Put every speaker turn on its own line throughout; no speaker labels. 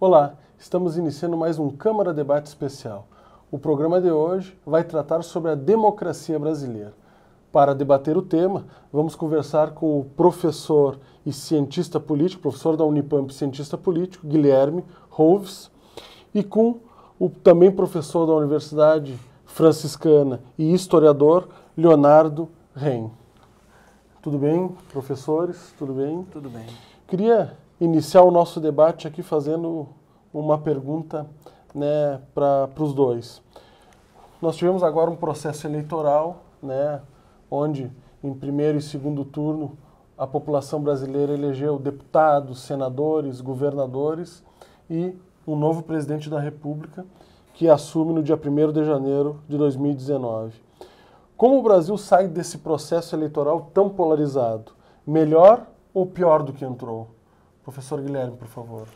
Olá, estamos iniciando mais um Câmara Debate Especial. O programa de hoje vai tratar sobre a democracia brasileira. Para debater o tema, vamos conversar com o professor e cientista político, professor da Unipamp, cientista político, Guilherme Hoves, e com o também professor da Universidade Franciscana e historiador, Leonardo Ren. Tudo bem, professores? Tudo bem? Tudo bem. Queria iniciar o nosso debate aqui fazendo uma pergunta né, para os dois. Nós tivemos agora um processo eleitoral, né, onde em primeiro e segundo turno a população brasileira elegeu deputados, senadores, governadores e um novo presidente da República que assume no dia 1 de janeiro de 2019. Como o Brasil sai desse processo eleitoral tão polarizado? Melhor ou pior do que entrou? Professor Guilherme, por favor.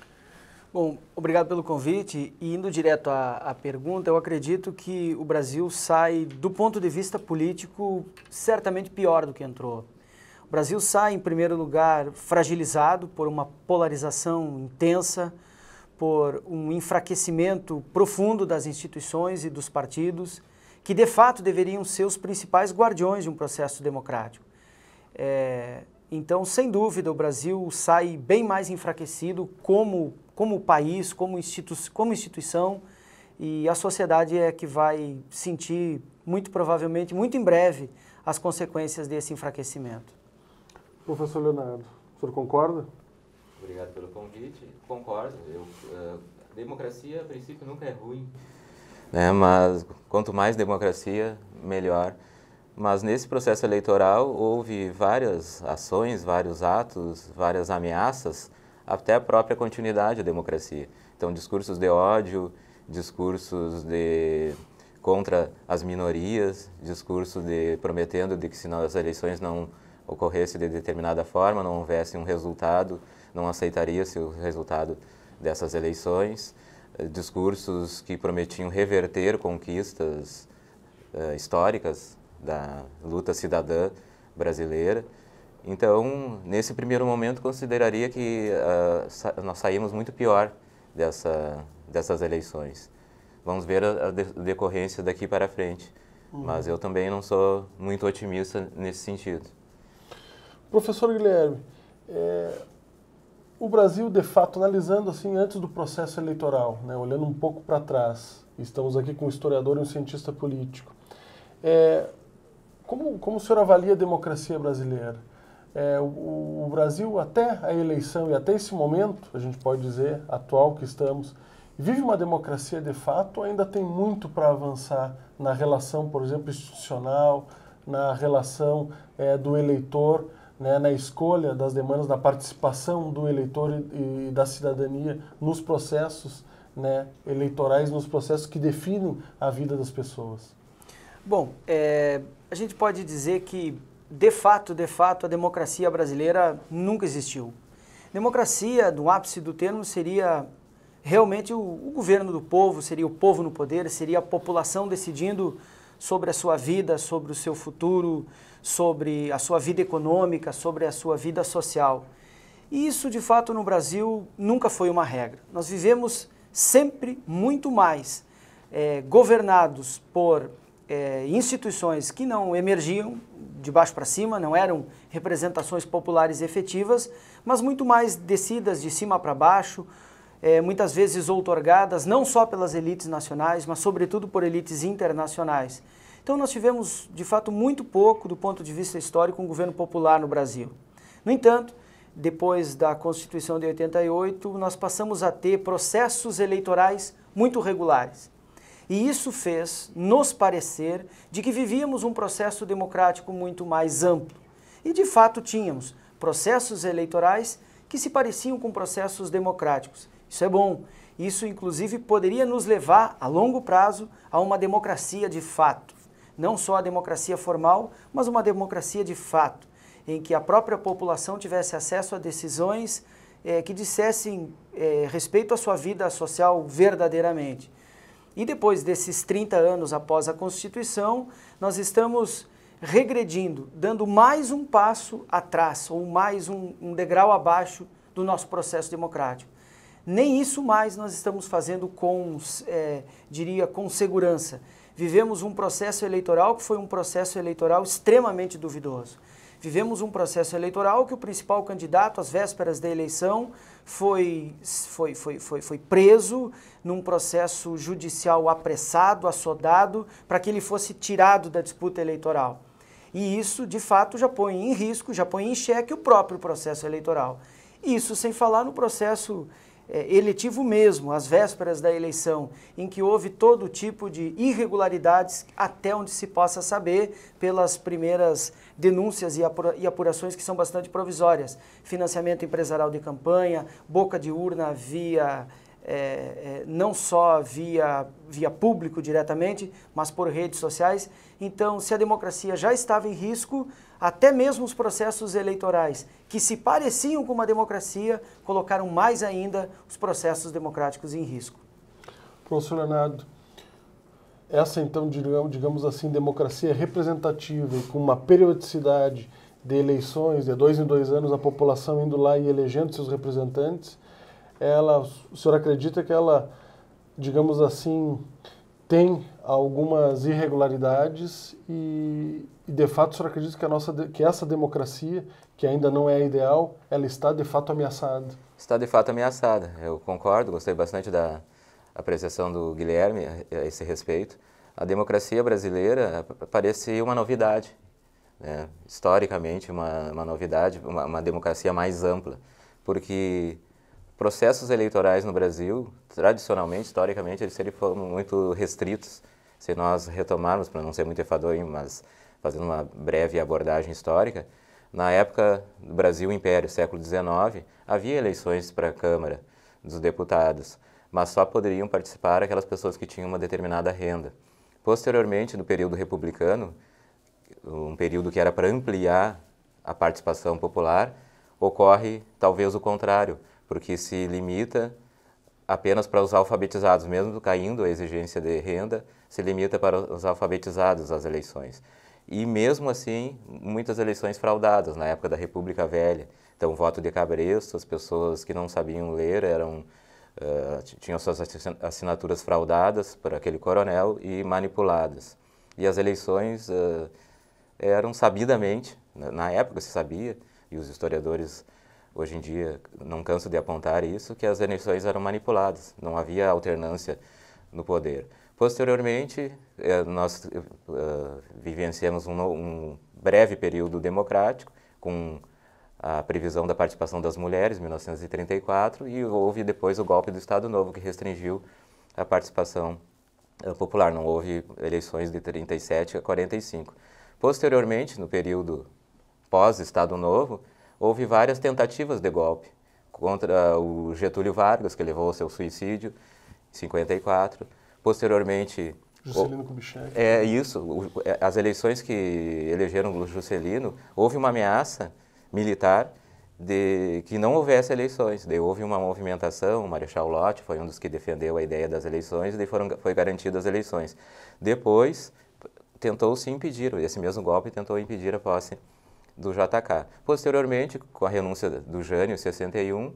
Bom, obrigado pelo convite. E indo direto à, à, pergunta, eu acredito que o Brasil sai, do ponto de vista político, certamente pior do que entrou. O Brasil sai, em primeiro lugar, fragilizado por uma polarização intensa, por um enfraquecimento profundo das instituições e dos partidos, que de fato deveriam ser os principais guardiões de um processo democrático. É, então, sem dúvida, o Brasil sai bem mais enfraquecido como, como país, como, institu como instituição, e a sociedade é que vai sentir, muito provavelmente, muito em breve, as consequências desse enfraquecimento. Professor Leonardo, o senhor concorda?
Obrigado pelo convite. Concordo. Eu, uh, democracia, a princípio, nunca é ruim. É, mas quanto mais democracia, melhor. Mas nesse processo eleitoral houve várias ações, vários atos, várias ameaças, até a própria continuidade da democracia. Então, discursos de ódio, discursos de contra as minorias, discursos de prometendo de que se as eleições não ocorressem de determinada forma, não houvesse um resultado, não aceitaria-se o resultado dessas eleições, eh, discursos que prometiam reverter conquistas uh, históricas da luta cidadã brasileira. Então, nesse primeiro momento, consideraria que uh, sa nós saímos muito pior dessa, dessas eleições. Vamos ver a, a de decorrência daqui para frente. Uhum. Mas eu também não sou muito otimista nesse sentido.
Professor Guilherme, é, o Brasil, de fato, analisando assim antes do processo eleitoral, né, olhando um pouco para trás, estamos aqui com um historiador e um cientista político. É, como, como o senhor avalia a democracia brasileira? É, o, o, Brasil, até a eleição e até esse momento, a gente pode dizer, atual que estamos, vive uma democracia de fato ou ainda tem muito para avançar na relação, por exemplo, institucional, na relação é, do eleitor, né, na escolha das demandas, da participação do eleitor e, e da cidadania nos processos né, eleitorais, nos processos que definem a vida das pessoas?
Bom, é, a gente pode dizer que, de fato, de fato, a democracia brasileira nunca existiu. Democracia, no ápice do termo, seria realmente o, o, governo do povo, seria o povo no poder, seria a população decidindo sobre a sua vida, sobre o seu futuro, sobre a sua vida econômica, sobre a sua vida social. E isso, de fato, no Brasil nunca foi uma regra. Nós vivemos sempre muito mais é, governados por é, instituições que não emergiam de baixo para cima, não eram representações populares efetivas, mas muito mais descidas de cima para baixo, é, muitas vezes outorgadas não só pelas elites nacionais, mas sobretudo por elites internacionais. Então nós tivemos, de fato, muito pouco do ponto de vista histórico um governo popular no Brasil. No entanto, depois da Constituição de 88, nós passamos a ter processos eleitorais muito regulares. E isso fez nos parecer de que vivíamos um processo democrático muito mais amplo. E de fato tínhamos processos eleitorais que se pareciam com processos democráticos. Isso é bom. Isso, inclusive, poderia nos levar, a longo prazo, a uma democracia de fato. Não só a democracia formal, mas uma democracia de fato, em que a própria população tivesse acesso a decisões eh, que dissessem eh, respeito à sua vida social verdadeiramente. E depois desses 30 anos após a Constituição, nós estamos regredindo, dando mais um passo atrás, ou mais um, um degrau abaixo do nosso processo democrático. Nem isso mais nós estamos fazendo com, é, diria, com segurança. Vivemos um processo eleitoral que foi um processo eleitoral extremamente duvidoso. Vivemos um processo eleitoral que o principal candidato, às vésperas da eleição, foi, foi, foi, foi, foi preso num processo judicial apressado, assodado, para que ele fosse tirado da disputa eleitoral. E isso, de fato, já põe em risco, já põe em xeque o próprio processo eleitoral. Isso sem falar no processo é, eletivo mesmo, às vésperas da eleição, em que houve todo tipo de irregularidades, até onde se possa saber, pelas primeiras denúncias e apurações que são bastante provisórias. Financiamento empresarial de campanha, boca de urna via, é, é, não só via, via público diretamente, mas por redes sociais. Então, se a democracia já estava em risco, até mesmo os processos eleitorais que se pareciam com uma democracia colocaram mais ainda os processos democráticos em risco. Professor Leonardo,
essa então, digamos assim, democracia representativa e com uma periodicidade de eleições, de dois em dois anos, a população indo lá e elegendo seus representantes, ela, o senhor acredita que ela, digamos assim, tem algumas irregularidades e, e de fato o senhor acredita que, a nossa, que essa democracia, que ainda não é ideal, ela está de fato ameaçada?
Está de fato ameaçada, eu concordo, gostei bastante da, apreciação do Guilherme a esse respeito, a democracia brasileira parece uma novidade, né? historicamente uma, uma novidade, uma, uma, democracia mais ampla, porque processos eleitorais no Brasil, tradicionalmente, historicamente, eles sempre foram muito restritos. Se nós retomarmos, para não ser muito enfadonho, mas fazendo uma breve abordagem histórica, na época do Brasil Império, século XIX, havia eleições para a Câmara dos Deputados, mas só poderiam participar aquelas pessoas que tinham uma determinada renda. Posteriormente, no período republicano, um período que era para ampliar a participação popular, ocorre talvez o contrário, porque se limita apenas para os alfabetizados, mesmo caindo a exigência de renda, se limita para os alfabetizados as eleições. E mesmo assim, muitas eleições fraudadas na época da República Velha. Então, voto de cabresto, as pessoas que não sabiam ler eram eh, tinham suas assinaturas fraudadas por aquele coronel e manipuladas. E as eleições uh, eram sabidamente, na época se sabia, e os historiadores hoje em dia não canso de apontar isso, que as eleições eram manipuladas, não havia alternância no poder. Posteriormente, eh, nós uh, vivenciamos um, um, breve período democrático, com a previsão da participação das mulheres, 1934, e houve depois o golpe do Estado Novo, que restringiu a participação eh, popular. Não houve eleições de 37 a 45. Posteriormente, no período pós-Estado Novo, houve várias tentativas de golpe contra eh, o Getúlio Vargas, que levou ao seu suicídio em 54. Posteriormente, Juscelino Kubitschek. É isso. É, as eleições que elegeram o Juscelino, houve uma ameaça militar de que não houvesse eleições. Daí houve uma movimentação, o Marechal Lott foi um dos que defendeu a ideia das eleições, daí foram, foi garantidas as eleições. Depois, tentou-se impedir, esse mesmo golpe tentou impedir a posse do JK. Posteriormente, com a renúncia do Jânio, em 61,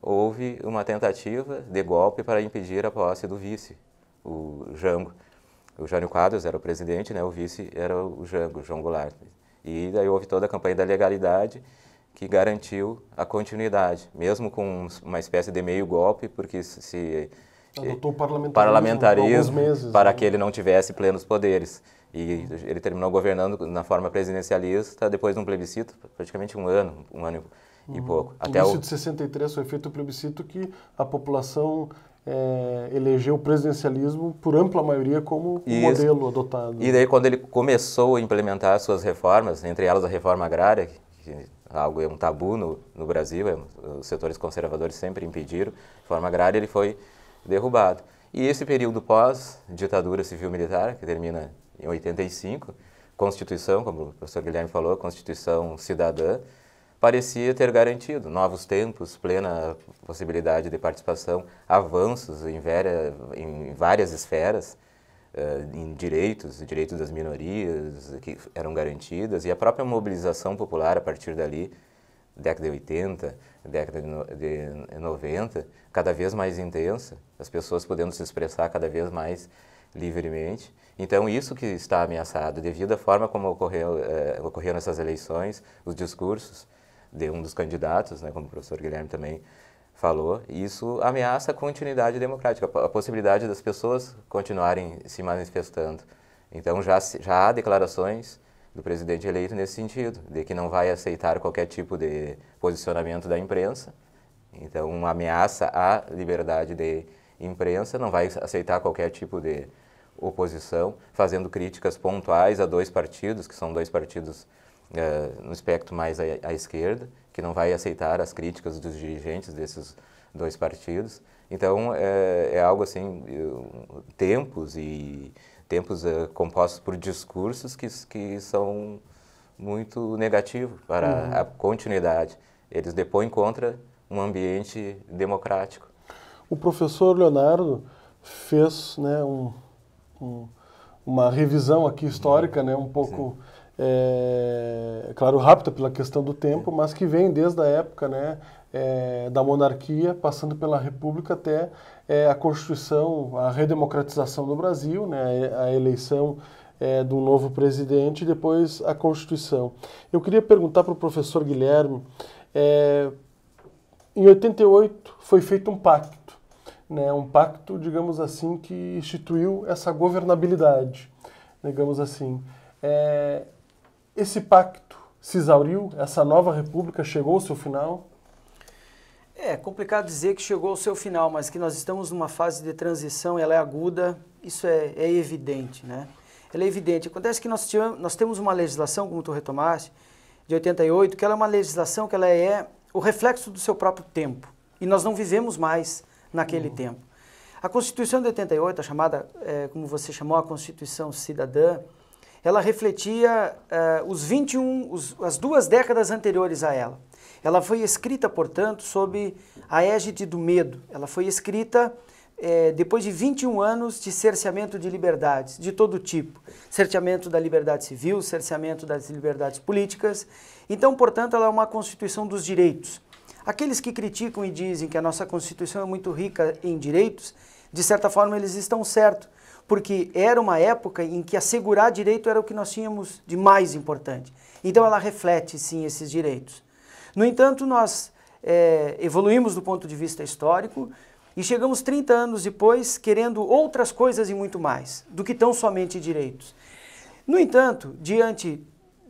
houve uma tentativa de golpe para impedir a posse do vice, o Jango. O Jânio Quadros era o presidente, né? o vice era o Jango, João Goulart. E daí houve toda a campanha da legalidade que garantiu a continuidade, mesmo com uma espécie de meio golpe, porque se adotou parlamentarismo, parlamentarismo meses, para né? que ele não tivesse plenos poderes. E ele terminou governando na forma presidencialista depois de um plebiscito, praticamente um ano, um ano e uhum. pouco. Uhum. Até o início de
63 foi feito o plebiscito que a população é, elegeu o presidencialismo por ampla maioria como modelo adotado. E
daí quando ele começou a implementar suas reformas, entre elas a reforma agrária, que algo é um tabu no, no Brasil, é, os setores conservadores sempre impediram, a reforma agrária ele foi derrubado. E esse período pós-ditadura civil-militar, que termina em 85, Constituição, como o professor Guilherme falou, Constituição cidadã, parecia ter garantido novos tempos, plena possibilidade de participação, avanços em, vera, em várias esferas, eh, em direitos, direitos das minorias que eram garantidas, e a própria mobilização popular a partir dali, década de 80, década de 90, cada vez mais intensa, as pessoas podendo se expressar cada vez mais livremente. Então, isso que está ameaçado, devido à forma como ocorreu, eh, ocorreram essas eleições, os discursos, de um dos candidatos, né, como o professor Guilherme também falou, isso ameaça a continuidade democrática, a possibilidade das pessoas continuarem se manifestando. Então já, já há declarações do presidente eleito nesse sentido, de que não vai aceitar qualquer tipo de posicionamento da imprensa. Então, uma ameaça à liberdade de imprensa, não vai aceitar qualquer tipo de oposição, fazendo críticas pontuais a dois partidos, que são dois partidos eh, no espectro mais à, à, esquerda, que não vai aceitar as críticas dos dirigentes desses dois partidos. Então, é, é algo assim, tempos e tempos eh, compostos por discursos que, que são muito negativos para uhum. a continuidade. Eles depõem contra um ambiente democrático.
O professor Leonardo fez né, um, um, uma revisão aqui histórica, né, um pouco Sim. É, é, claro, rápida pela questão do tempo, mas que vem desde a época né, é, da monarquia, passando pela república até é, a Constituição, a redemocratização do Brasil, né, a eleição é, do novo presidente e depois a Constituição. Eu queria perguntar para o professor Guilherme, é, em 88 foi feito um pacto, né, um pacto, digamos assim, que instituiu essa governabilidade, digamos assim. É, esse pacto se exauriu? Essa nova república chegou ao seu final?
É complicado dizer que chegou ao seu final, mas que nós estamos numa fase de transição, ela é aguda, isso é, é evidente, né? Ela é evidente. Acontece que nós, tivemos, nós temos uma legislação, como tu retomaste, de 88, que ela é uma legislação que ela é o reflexo do seu próprio tempo. E nós não vivemos mais naquele uhum. tempo. A Constituição de 88, a chamada, é, como você chamou, a Constituição Cidadã, ela refletia uh, os 21, os, as duas décadas anteriores a ela. Ela foi escrita, portanto, sob a égide do medo. Ela foi escrita eh, depois de 21 anos de cerceamento de liberdades de todo tipo: cerceamento da liberdade civil, cerceamento das liberdades políticas. Então, portanto, ela é uma constituição dos direitos. Aqueles que criticam e dizem que a nossa Constituição é muito rica em direitos, de certa forma eles estão certos, porque era uma época em que assegurar direito era o que nós tínhamos de mais importante. Então ela reflete, sim, esses direitos. No entanto, nós é, evoluímos do ponto de vista histórico e chegamos 30 anos depois querendo outras coisas e muito mais do que tão somente direitos. No entanto, diante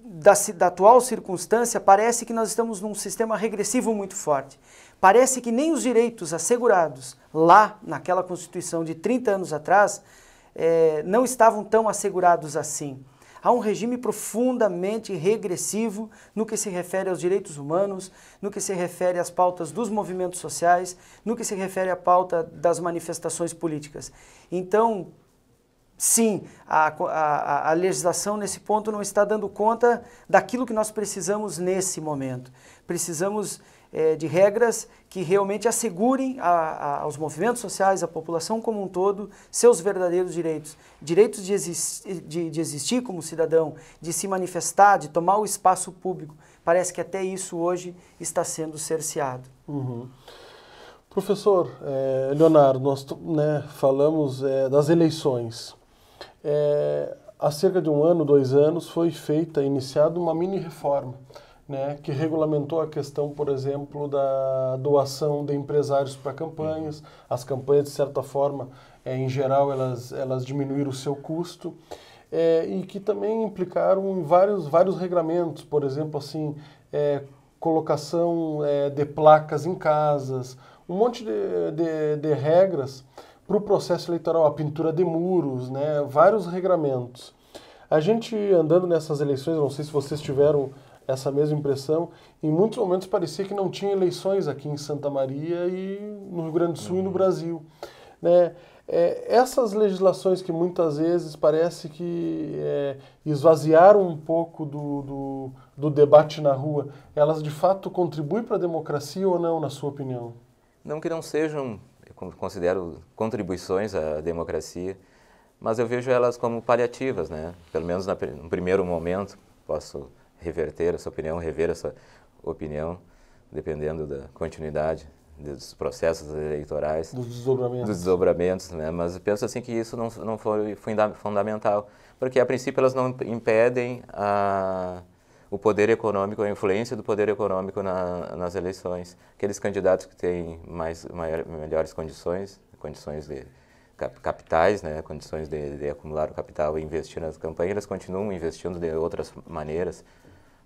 da, da, atual circunstância, parece que nós estamos num sistema regressivo muito forte. Parece que nem os direitos assegurados lá naquela Constituição de 30 anos atrás é, não estavam tão assegurados assim. Há um regime profundamente regressivo no que se refere aos direitos humanos, no que se refere às pautas dos movimentos sociais, no que se refere à pauta das manifestações políticas. Então, sim, a, a, a, legislação nesse ponto não está dando conta daquilo que nós precisamos nesse momento. Precisamos é, de regras que realmente assegurem a, a, aos movimentos sociais, à população como um todo, seus verdadeiros direitos. Direitos de, de, de existir como cidadão, de se manifestar, de tomar o espaço público. Parece que até isso hoje está sendo cerceado. Uhum.
Professor eh, Leonardo, nós né, falamos eh, das eleições. há cerca de um ano, dois anos, foi feita, iniciada uma mini reforma né, que regulamentou a questão, por exemplo, da doação de empresários para campanhas. As campanhas, de certa forma, é, em geral, elas, elas diminuíram o seu custo. É, e que também implicaram em vários, vários regramentos, por exemplo, assim, é, colocação de placas em casas, um monte de, de, de regras para o processo eleitoral, a pintura de muros, né, vários regramentos. A gente andando nessas eleições, não sei se vocês tiveram essa mesma impressão. Em muitos momentos parecia que não tinha eleições aqui em Santa Maria e no Rio Grande do Sul uhum. e no uhum. Brasil. Né? É, essas legislações que muitas vezes parece que é, esvaziaram um pouco do, do, do, debate na rua, elas de fato contribuem para a democracia ou não, na sua opinião?
Não que não sejam, eu considero contribuições à democracia, mas eu vejo elas como paliativas, né? pelo menos na, no primeiro momento, posso reverter essa opinião, rever essa opinião, dependendo da continuidade dos processos eleitorais, dos desdobramentos, dos desdobramentos né? mas penso assim que isso não, não foi fundamental, porque a princípio elas não impedem a, o poder econômico, a influência do poder econômico na, nas eleições. Aqueles candidatos que têm mais, maior, melhores condições, condições de capitais, né, condições de, de acumular o capital e investir nas campanhas, eles continuam investindo de outras maneiras,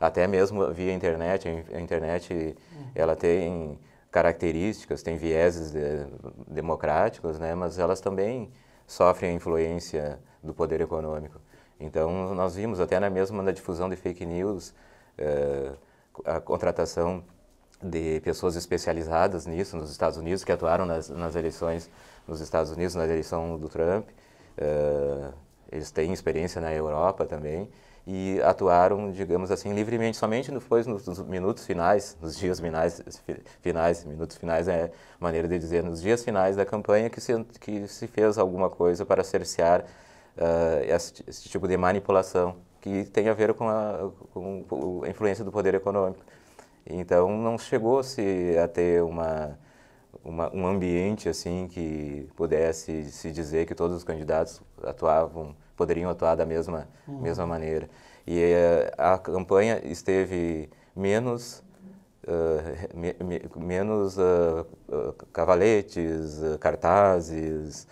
até mesmo via internet, a internet hum. ela tem características, tem vieses de, democráticos, né, mas elas também sofrem a influência do poder econômico. Então, nós vimos até na mesma na difusão de fake news, eh, a contratação de pessoas especializadas nisso nos Estados Unidos, que atuaram nas, nas eleições nos Estados Unidos, na eleição do Trump. Eh, eles têm experiência na Europa também e atuaram, digamos assim, livremente, somente depois nos, nos minutos finais, nos dias finais, finais, minutos finais é maneira de dizer, nos dias finais da campanha que se, que se fez alguma coisa para cercear uh, esse, esse, tipo de manipulação que tem a ver com a, com a influência do poder econômico. Então não chegou-se a ter uma, uma, um ambiente assim que pudesse se dizer que todos os candidatos atuavam poderiam atuar da mesma, uhum. mesma maneira. E eh, a campanha esteve menos Uh, me, me, menos uh, uh, cavaletes, cartazes,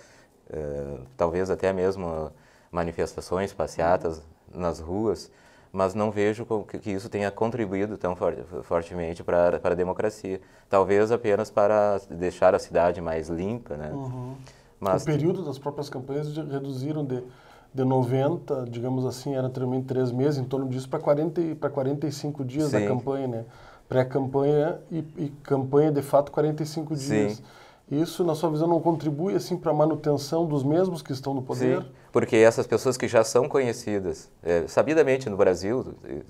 talvez até mesmo manifestações, passeatas uhum. nas ruas, mas não vejo que, isso tenha contribuído tão fortemente para, para a democracia. Talvez apenas para deixar a cidade mais limpa, né? Uhum. Mas, o período
das próprias campanhas reduziram de de 90, digamos assim, era também três meses, em torno disso, para para 45 dias Sim. da campanha, né? Pré-campanha e, e, campanha, de fato, 45 dias. Sim. Isso, na sua visão, não contribui assim para a manutenção dos mesmos que estão no poder?
Sim, porque essas pessoas que já são conhecidas, é, sabidamente no Brasil,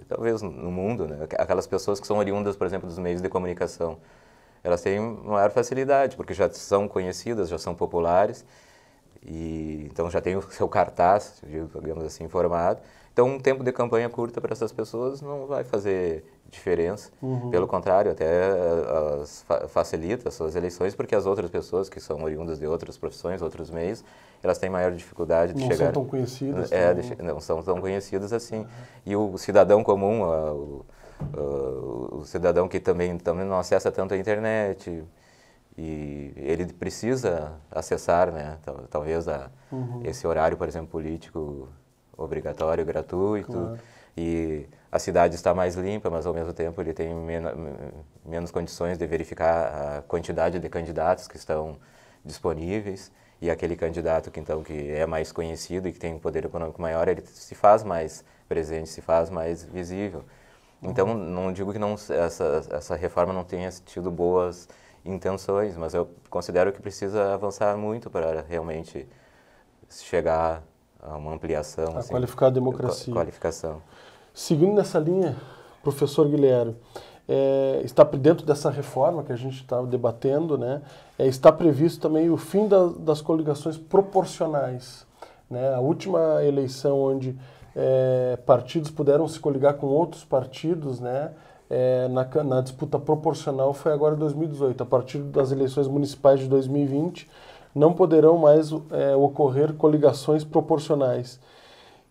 talvez no mundo, né, aquelas pessoas que são oriundas, por exemplo, dos meios de comunicação, elas têm maior facilidade, porque já são conhecidas, já são populares, e, então já tem o seu cartaz, digamos assim, formado. Então um tempo de campanha curta para essas pessoas não vai fazer diferença. Uhum. Pelo contrário, até eh, as, facilita as suas eleições, porque as outras pessoas que são oriundas de outras profissões, outros meios, elas têm maior dificuldade de não chegar... Não são tão conhecidas. É, né? de, não são tão conhecidas assim. Uhum. E o cidadão comum, ah, o, ah, o cidadão que também, também não acessa tanto a internet e ele precisa acessar, né, talvez a, uhum. esse horário, por exemplo, político obrigatório, gratuito, claro. e a cidade está mais limpa, mas ao mesmo tempo ele tem men menos condições de verificar a quantidade de candidatos que estão disponíveis e aquele candidato que então que é mais conhecido e que tem um poder econômico maior, ele se faz mais presente, se faz mais visível. Uhum. Então, não digo que não essa essa reforma não tenha tido boas intenções, mas eu considero que precisa avançar muito para realmente chegar a uma ampliação. A assim, qualificar a democracia. Qualificação.
Seguindo nessa linha, professor Guilherme, é, está dentro dessa reforma que a gente está debatendo, né, é, está previsto também o fim da, das coligações proporcionais. Né, a última eleição onde é, partidos puderam se coligar com outros partidos, né, é, na, na, disputa proporcional foi agora 2018. A partir das eleições municipais de 2020, não poderão mais é, ocorrer coligações proporcionais.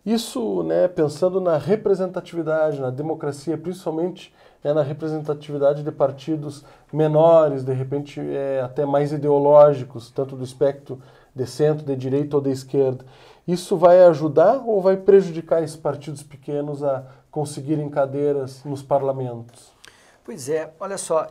Isso, né, pensando na representatividade, na democracia, principalmente é na representatividade de partidos menores, de repente é, até mais ideológicos, tanto do espectro de centro, de direita ou de esquerda. Isso vai ajudar ou vai prejudicar esses partidos pequenos a conseguirem cadeiras nos parlamentos?
Pois é, olha só,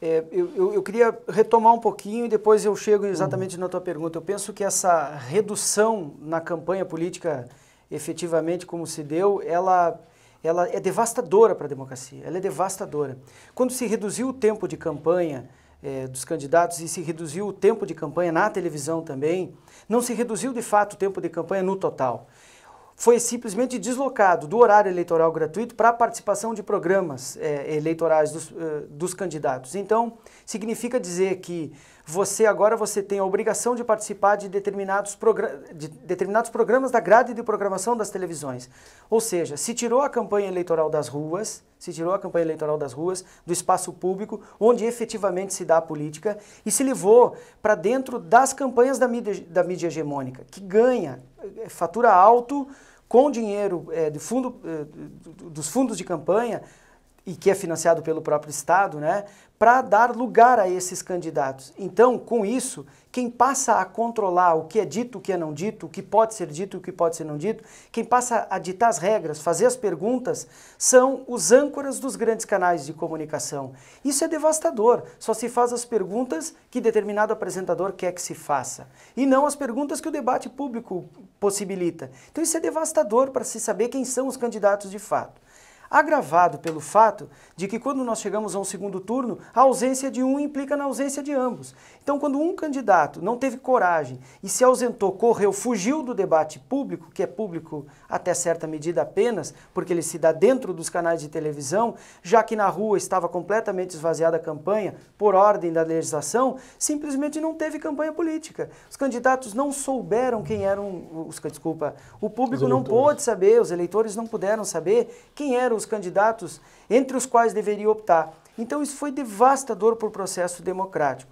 é, eu, eu, queria retomar um pouquinho e depois eu chego exatamente uhum. na tua pergunta. Eu penso que essa redução na campanha política, efetivamente, como se deu, ela ela é devastadora para a democracia, ela é devastadora. Quando se reduziu o tempo de campanha eh, dos candidatos e se reduziu o tempo de campanha na televisão também, não se reduziu de fato o tempo de campanha no total. Foi simplesmente deslocado do horário eleitoral gratuito para a participação de programas eh, eleitorais dos, eh, dos candidatos. Então, significa dizer que você agora você tem a obrigação de participar de determinados, de determinados programas da grade de programação das televisões. Ou seja, se tirou a campanha eleitoral das ruas, se tirou a campanha eleitoral das ruas, do espaço público, onde efetivamente se dá a política, e se levou para dentro das campanhas da mídia, da mídia hegemônica, que ganha, eh, fatura alto com dinheiro é, do fundo, é, dos fundos de campanha, e que é financiado pelo próprio Estado, né, para dar lugar a esses candidatos. Então, com isso, quem passa a controlar o que é dito, o que é não dito, o que pode ser dito, o que pode ser não dito, quem passa a ditar as regras, fazer as perguntas, são os âncoras dos grandes canais de comunicação. Isso é devastador. Só se faz as perguntas que determinado apresentador quer que se faça, e não as perguntas que o debate público possibilita. Então, isso é devastador para se saber quem são os candidatos de fato agravado pelo fato de que quando nós chegamos a um segundo turno, a ausência de um implica na ausência de ambos. Então, quando um candidato não teve coragem e se ausentou, correu, fugiu do debate público, que é público até certa medida apenas, porque ele se dá dentro dos canais de televisão, já que na rua estava completamente esvaziada a campanha, por ordem da legislação, simplesmente não teve campanha política. Os candidatos não souberam quem eram os, desculpa, o público não pôde saber, os eleitores não puderam saber quem eram os candidatos entre os quais deveria optar. Então isso foi devastador para o processo democrático.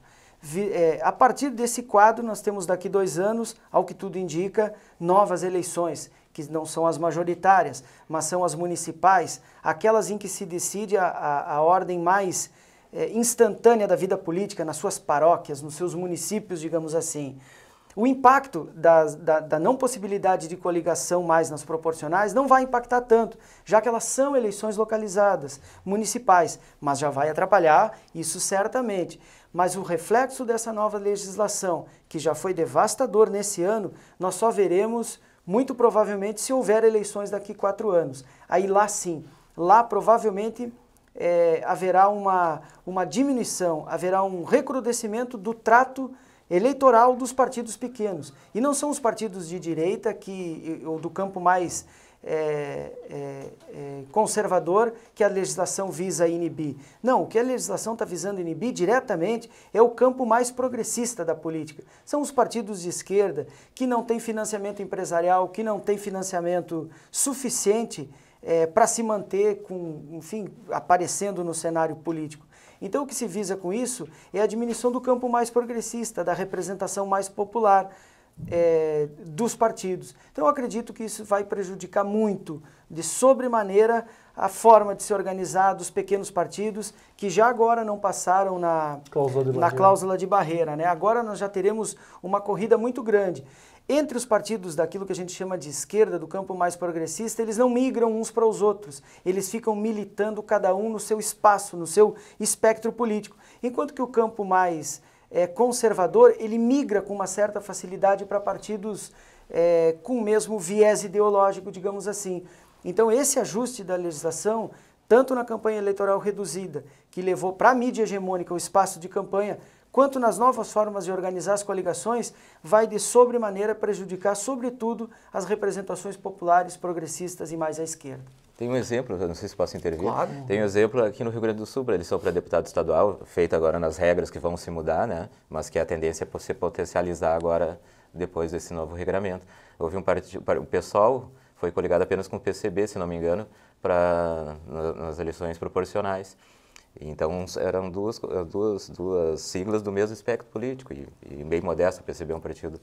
É, a partir desse quadro, nós temos daqui dois anos, ao que tudo indica, novas eleições, que não são as majoritárias, mas são as municipais, aquelas em que se decide a, a, a ordem mais é, instantânea da vida política, nas suas paróquias, nos seus municípios, digamos assim o impacto da, da, da, não possibilidade de coligação mais nas proporcionais não vai impactar tanto, já que elas são eleições localizadas, municipais, mas já vai atrapalhar, isso certamente. Mas o reflexo dessa nova legislação, que já foi devastador nesse ano, nós só veremos muito provavelmente se houver eleições daqui quatro anos. Aí lá sim, lá provavelmente é, haverá uma, uma diminuição, haverá um recrudescimento do trato eleitoral dos partidos pequenos. E não são os partidos de direita que, ou do campo mais é, é, é, conservador que a legislação visa inibir. Não, o que a legislação está visando inibir diretamente é o campo mais progressista da política. São os partidos de esquerda que não têm financiamento empresarial, que não têm financiamento suficiente é, para se manter, com, enfim, aparecendo no cenário político. Então, o que se visa com isso é a diminuição do campo mais progressista, da representação mais popular é, dos partidos. Então, eu acredito que isso vai prejudicar muito, de sobremaneira, a forma de se organizar dos pequenos partidos, que já agora não passaram na cláusula de, na barreira. cláusula de barreira. Né? Agora nós já teremos uma corrida muito grande entre os partidos daquilo que a gente chama de esquerda, do campo mais progressista, eles não migram uns para os outros. Eles ficam militando cada um no seu espaço, no seu espectro político. Enquanto que o campo mais é, conservador, ele migra com uma certa facilidade para partidos é, com o mesmo viés ideológico, digamos assim. Então, esse ajuste da legislação, tanto na campanha eleitoral reduzida, que levou para a mídia hegemônica o espaço de campanha quanto nas novas formas de organizar as coligações, vai de sobremaneira prejudicar, sobretudo, as representações populares, progressistas e mais à esquerda.
Tem um exemplo, não sei se posso intervir. Claro. Tem um exemplo aqui no Rio Grande do Sul, para eleição para deputado estadual, feita agora nas regras que vão se mudar, né? mas que a tendência é se potencializar agora, depois desse novo regramento. Houve um partido, o pessoal foi coligado apenas com o PCB, se não me engano, para nas eleições proporcionais. Então, eram duas, duas, duas siglas do mesmo espectro político, e, e bem modesto, percebi um partido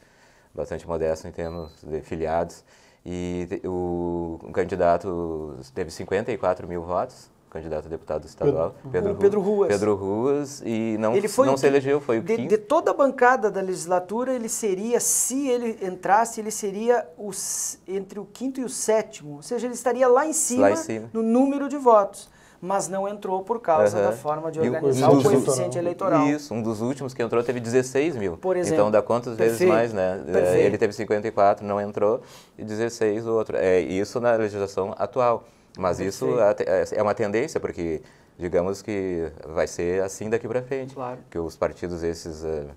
bastante modesto em termos de filiados. E o, o candidato teve 54 mil votos, candidato a deputado estadual, Pedro, Pedro, Ruas. Pedro Ruas, e não, ele foi não se elegeu, foi o de, quinto. De
toda a bancada da legislatura, ele seria, se ele entrasse, ele seria os, entre o quinto e o sétimo, ou seja, ele estaria lá em cima, lá em cima. no número de votos mas não entrou por causa uhum. da forma de organizar o coeficiente eleitoral. Isso,
um dos últimos que entrou teve 16 mil. Por exemplo. Então dá quantas Perfeito. vezes mais, né? É, Perfeito. Ele teve 54, não entrou, e 16 o outro. É isso na legislação atual. Mas Perfeito. isso é, é uma tendência, porque digamos que vai ser assim daqui para frente. Claro. Que os partidos esses eh,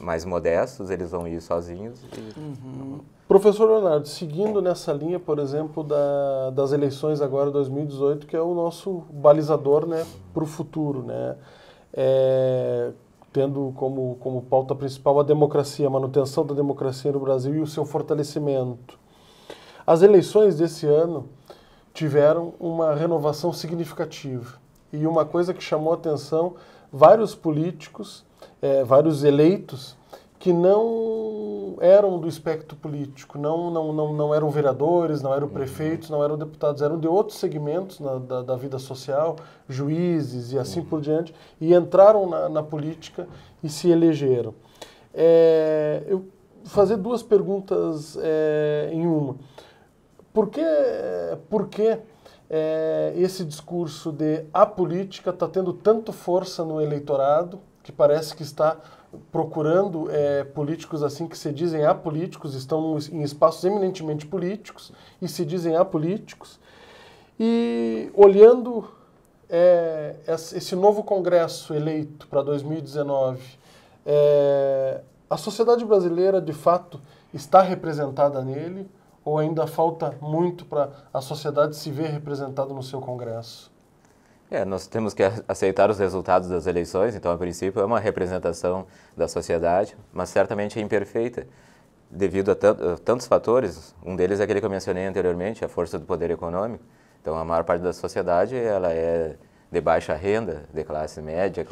mais modestos, eles vão ir sozinhos. E...
Uhum. Professor Leonardo, seguindo nessa linha, por exemplo, da, das eleições agora 2018, que é o nosso balizador né, para o futuro, né? É, tendo como, como pauta principal a democracia, a manutenção da democracia no Brasil e o seu fortalecimento. As eleições desse ano tiveram uma renovação significativa. E uma coisa que chamou atenção, vários políticos é, vários eleitos que não eram do espectro político, não, não, não, não eram vereadores, não eram uhum. prefeitos, não eram deputados, eram de outros segmentos na, da, da, vida social, juízes e assim uhum. por diante, e entraram na, na política e se elegeram. É, eu fazer duas perguntas é, em uma. Por que, por que é, esse discurso de a política está tendo tanto força no eleitorado que parece que está procurando é, políticos assim que se dizem apolíticos, estão em espaços eminentemente políticos e se dizem apolíticos. E olhando é, esse novo Congresso eleito para 2019, é, a sociedade brasileira de fato está representada nele ou ainda falta muito para a sociedade se ver representada no seu Congresso?
É, nós temos que aceitar os resultados das eleições, então, a princípio, é uma representação da sociedade, mas certamente é imperfeita, devido a, a tantos fatores. Um deles é aquele que eu mencionei anteriormente, a força do poder econômico. Então, a maior parte da sociedade ela é de baixa renda, de classe média,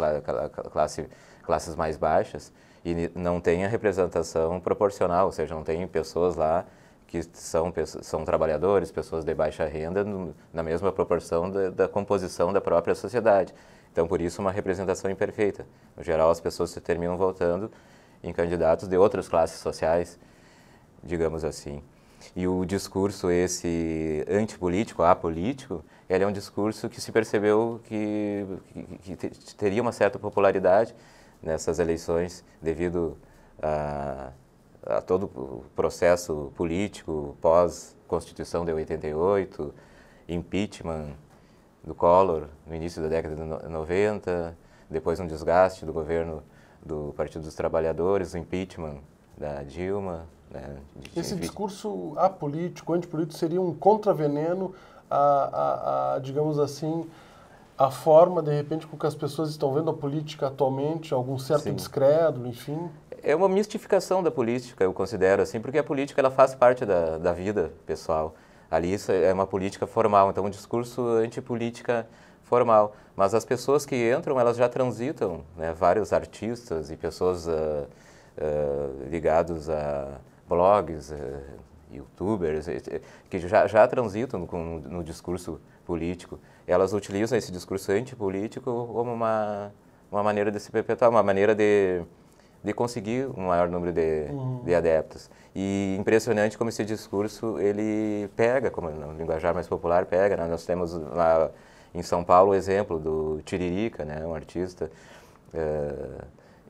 classe, classes mais baixas, e não tem a representação proporcional, ou seja, não tem pessoas lá que são, são trabalhadores, pessoas de baixa renda, no, na mesma proporção da, da, composição da própria sociedade. Então, por isso, uma representação imperfeita. No geral, as pessoas se terminam voltando em candidatos de outras classes sociais, digamos assim. E o discurso esse antipolítico, apolítico, ele é um discurso que se percebeu que, que, que teria uma certa popularidade nessas eleições devido a a todo o processo político pós-constituição de 88, impeachment do Collor no início da década de 90, depois um desgaste do governo do Partido dos Trabalhadores, o impeachment da Dilma. Né, de, Esse enfim.
discurso apolítico, antipolítico, seria um contraveneno a, a, a, digamos assim, a forma, de repente, com que as pessoas estão vendo a política atualmente, algum certo Sim. descrédulo, enfim?
é uma mistificação da política, eu considero assim, porque a política ela faz parte da, da vida pessoal. Ali isso é uma política formal, então um discurso antipolítica formal. Mas as pessoas que entram, elas já transitam, né? vários artistas e pessoas uh, uh, ligados a blogs, uh, youtubers, eh, que já, já transitam com, no discurso político. Elas utilizam esse discurso antipolítico como uma, uma maneira de se perpetuar, uma maneira de de conseguir um maior número de, uhum. de adeptos. E impressionante como esse discurso ele pega, como é, no linguajar mais popular pega. Né? Nós temos lá em São Paulo o exemplo do Tiririca, né? um artista. Uh,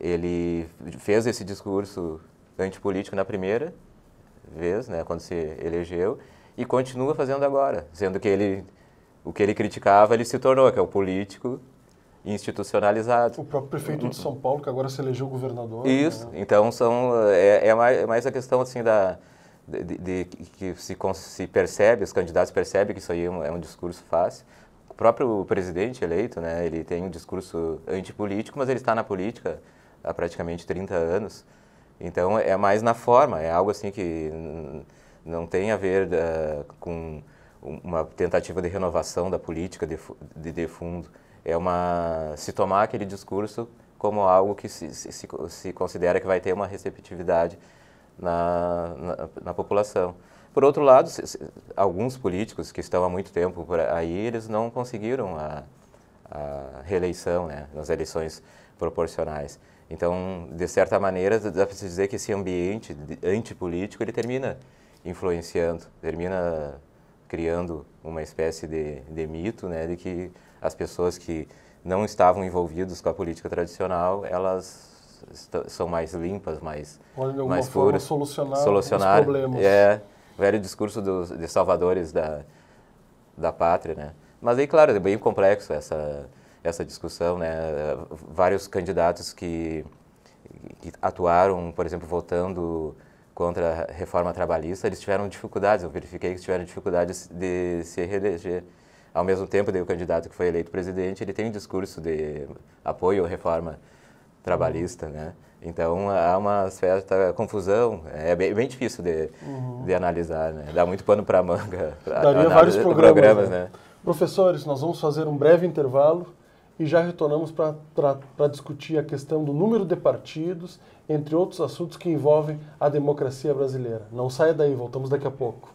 ele fez esse discurso antipolítico na primeira vez, né? quando se elegeu, e continua fazendo agora, sendo que ele, o que ele criticava ele se tornou, que é o político institucionalizado O próprio prefeito de São
Paulo, que agora se elegeu governador. Né? Isso,
né? então são, é, é, mais, é, mais, a questão assim da, de, de, de que se, se, percebe, os candidatos percebem que isso aí é um, é um, discurso fácil. O próprio presidente eleito, né, ele tem um discurso antipolítico, mas ele está na política há praticamente 30 anos. Então é mais na forma, é algo assim que não tem a ver eh, com uma tentativa de renovação da política de, de, de fundo é uma se tomar aquele discurso como algo que se, se, se considera que vai ter uma receptividade na, na, na população. Por outro lado, se, se, alguns políticos que estão há muito tempo por aí, eles não conseguiram a, a reeleição né, nas eleições proporcionais. Então, de certa maneira, dá para se dizer que esse ambiente antipolítico, ele termina influenciando, termina criando uma espécie de, de mito né, de que as pessoas que não estavam envolvidas com a política tradicional, elas são mais limpas, mais, Olha, mais puras. solucionar, solucionar os problemas. É, velho discurso dos, de salvadores da, da pátria, né? Mas aí, claro, é bem complexo essa, essa discussão, né? Vários candidatos que, que atuaram, por exemplo, votando contra a reforma trabalhista, eles tiveram dificuldades, eu verifiquei que tiveram dificuldades de se reeleger. Ao mesmo tempo, daí, o candidato que foi eleito presidente, ele tem um discurso de apoio à reforma trabalhista, né? Então há uma certa confusão, é bem, bem difícil de, uhum. de analisar, né? Dá muito pano para manga. Daria vários programas, programas né? né?
Professores, nós vamos fazer um breve intervalo e já retornamos para discutir a questão do número de partidos, entre outros assuntos que envolvem a democracia brasileira. Não saia daí, voltamos daqui a
pouco.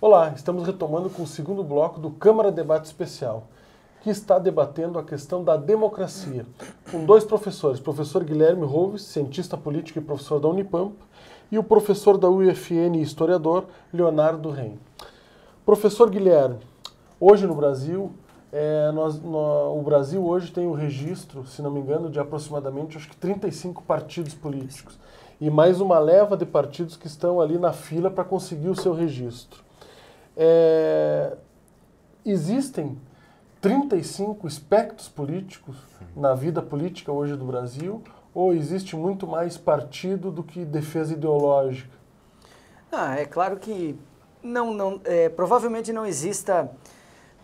Olá, estamos retomando com o segundo bloco do Câmara Debate Especial, que está debatendo a questão da democracia, com dois professores, professor Guilherme Rouves, cientista político e professor da Unipamp, e o professor da UFN e historiador, Leonardo Rein. Professor Guilherme, hoje no Brasil, é, nós, no, o Brasil hoje tem o um registro, se não me engano, de aproximadamente acho que 35 partidos políticos e mais uma leva de partidos que estão ali na fila para conseguir o seu registro. É, existem 35 espectros políticos na vida política hoje do Brasil ou existe muito
mais partido
do que defesa
ideológica? Ah, é claro que não, não é, provavelmente não exista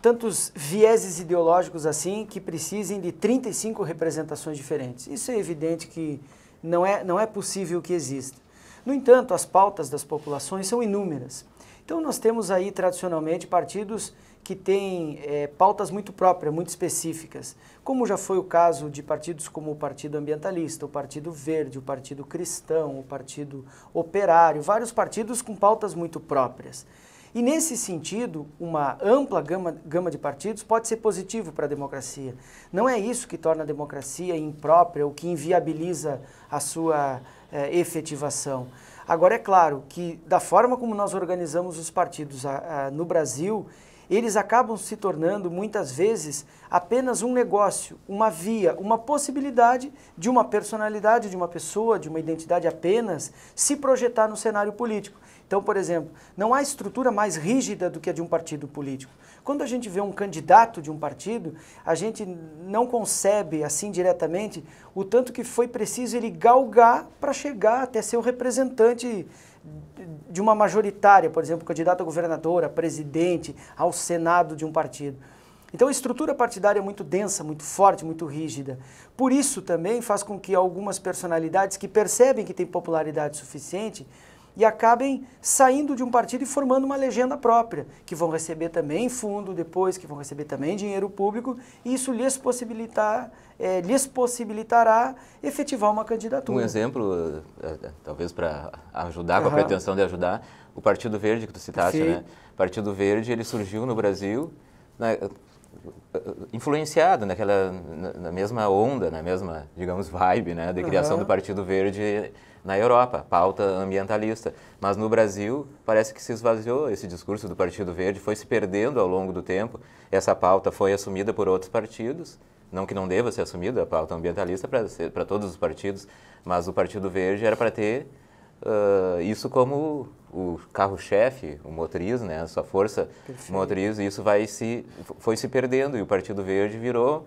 tantos vieses ideológicos assim que precisem de 35 representações diferentes. Isso é evidente que não é, não é possível que exista. No entanto, as pautas das populações são inúmeras. Então nós temos aí tradicionalmente partidos que têm é, pautas muito próprias, muito específicas, como já foi o caso de partidos como o Partido Ambientalista, o Partido Verde, o Partido Cristão, o Partido Operário, vários partidos com pautas muito próprias. E nesse sentido, uma ampla gama, gama de partidos pode ser positivo para a democracia. Não é isso que torna a democracia imprópria ou que inviabiliza a sua eh, efetivação. Agora, é claro que, da forma como nós organizamos os partidos a, ah, a, ah, no Brasil, eles acabam se tornando, muitas vezes, apenas um negócio, uma via, uma possibilidade de uma personalidade, de uma pessoa, de uma identidade apenas se projetar no cenário político. Então, por exemplo, não há estrutura mais rígida do que a de um partido político. Quando a gente vê um candidato de um partido, a gente não concebe assim diretamente o tanto que foi preciso ele galgar para chegar até ser o representante de uma majoritária, por exemplo, candidato a governadora, presidente, ao Senado de um partido. Então a estrutura partidária é muito densa, muito forte, muito rígida. Por isso também faz com que algumas personalidades que percebem que têm popularidade suficiente e acabem saindo de um partido e formando uma legenda própria, que vão receber também fundo depois, que vão receber também dinheiro público, e isso lhes, possibilitar, é, lhes possibilitará efetivar uma candidatura. Um
exemplo, é, é, talvez para ajudar, com a uhum. pretensão de ajudar, o Partido Verde que tu citaste, Sim. né? O Partido Verde, ele surgiu no Brasil... Na, né, eh, eh, influenciado naquela na, na, mesma onda, na mesma, digamos, vibe, né, da criação uhum. do Partido Verde na Europa, pauta ambientalista. Mas no Brasil parece que se esvaziou esse discurso do Partido Verde, foi se perdendo ao longo do tempo. Essa pauta foi assumida por outros partidos, não que não deva ser assumida a pauta ambientalista para todos os partidos, mas o Partido Verde era para ter uh, isso como o carro-chefe, o motriz, né, a sua força Perfeito. motriz, e isso vai se, foi se perdendo e o Partido Verde virou,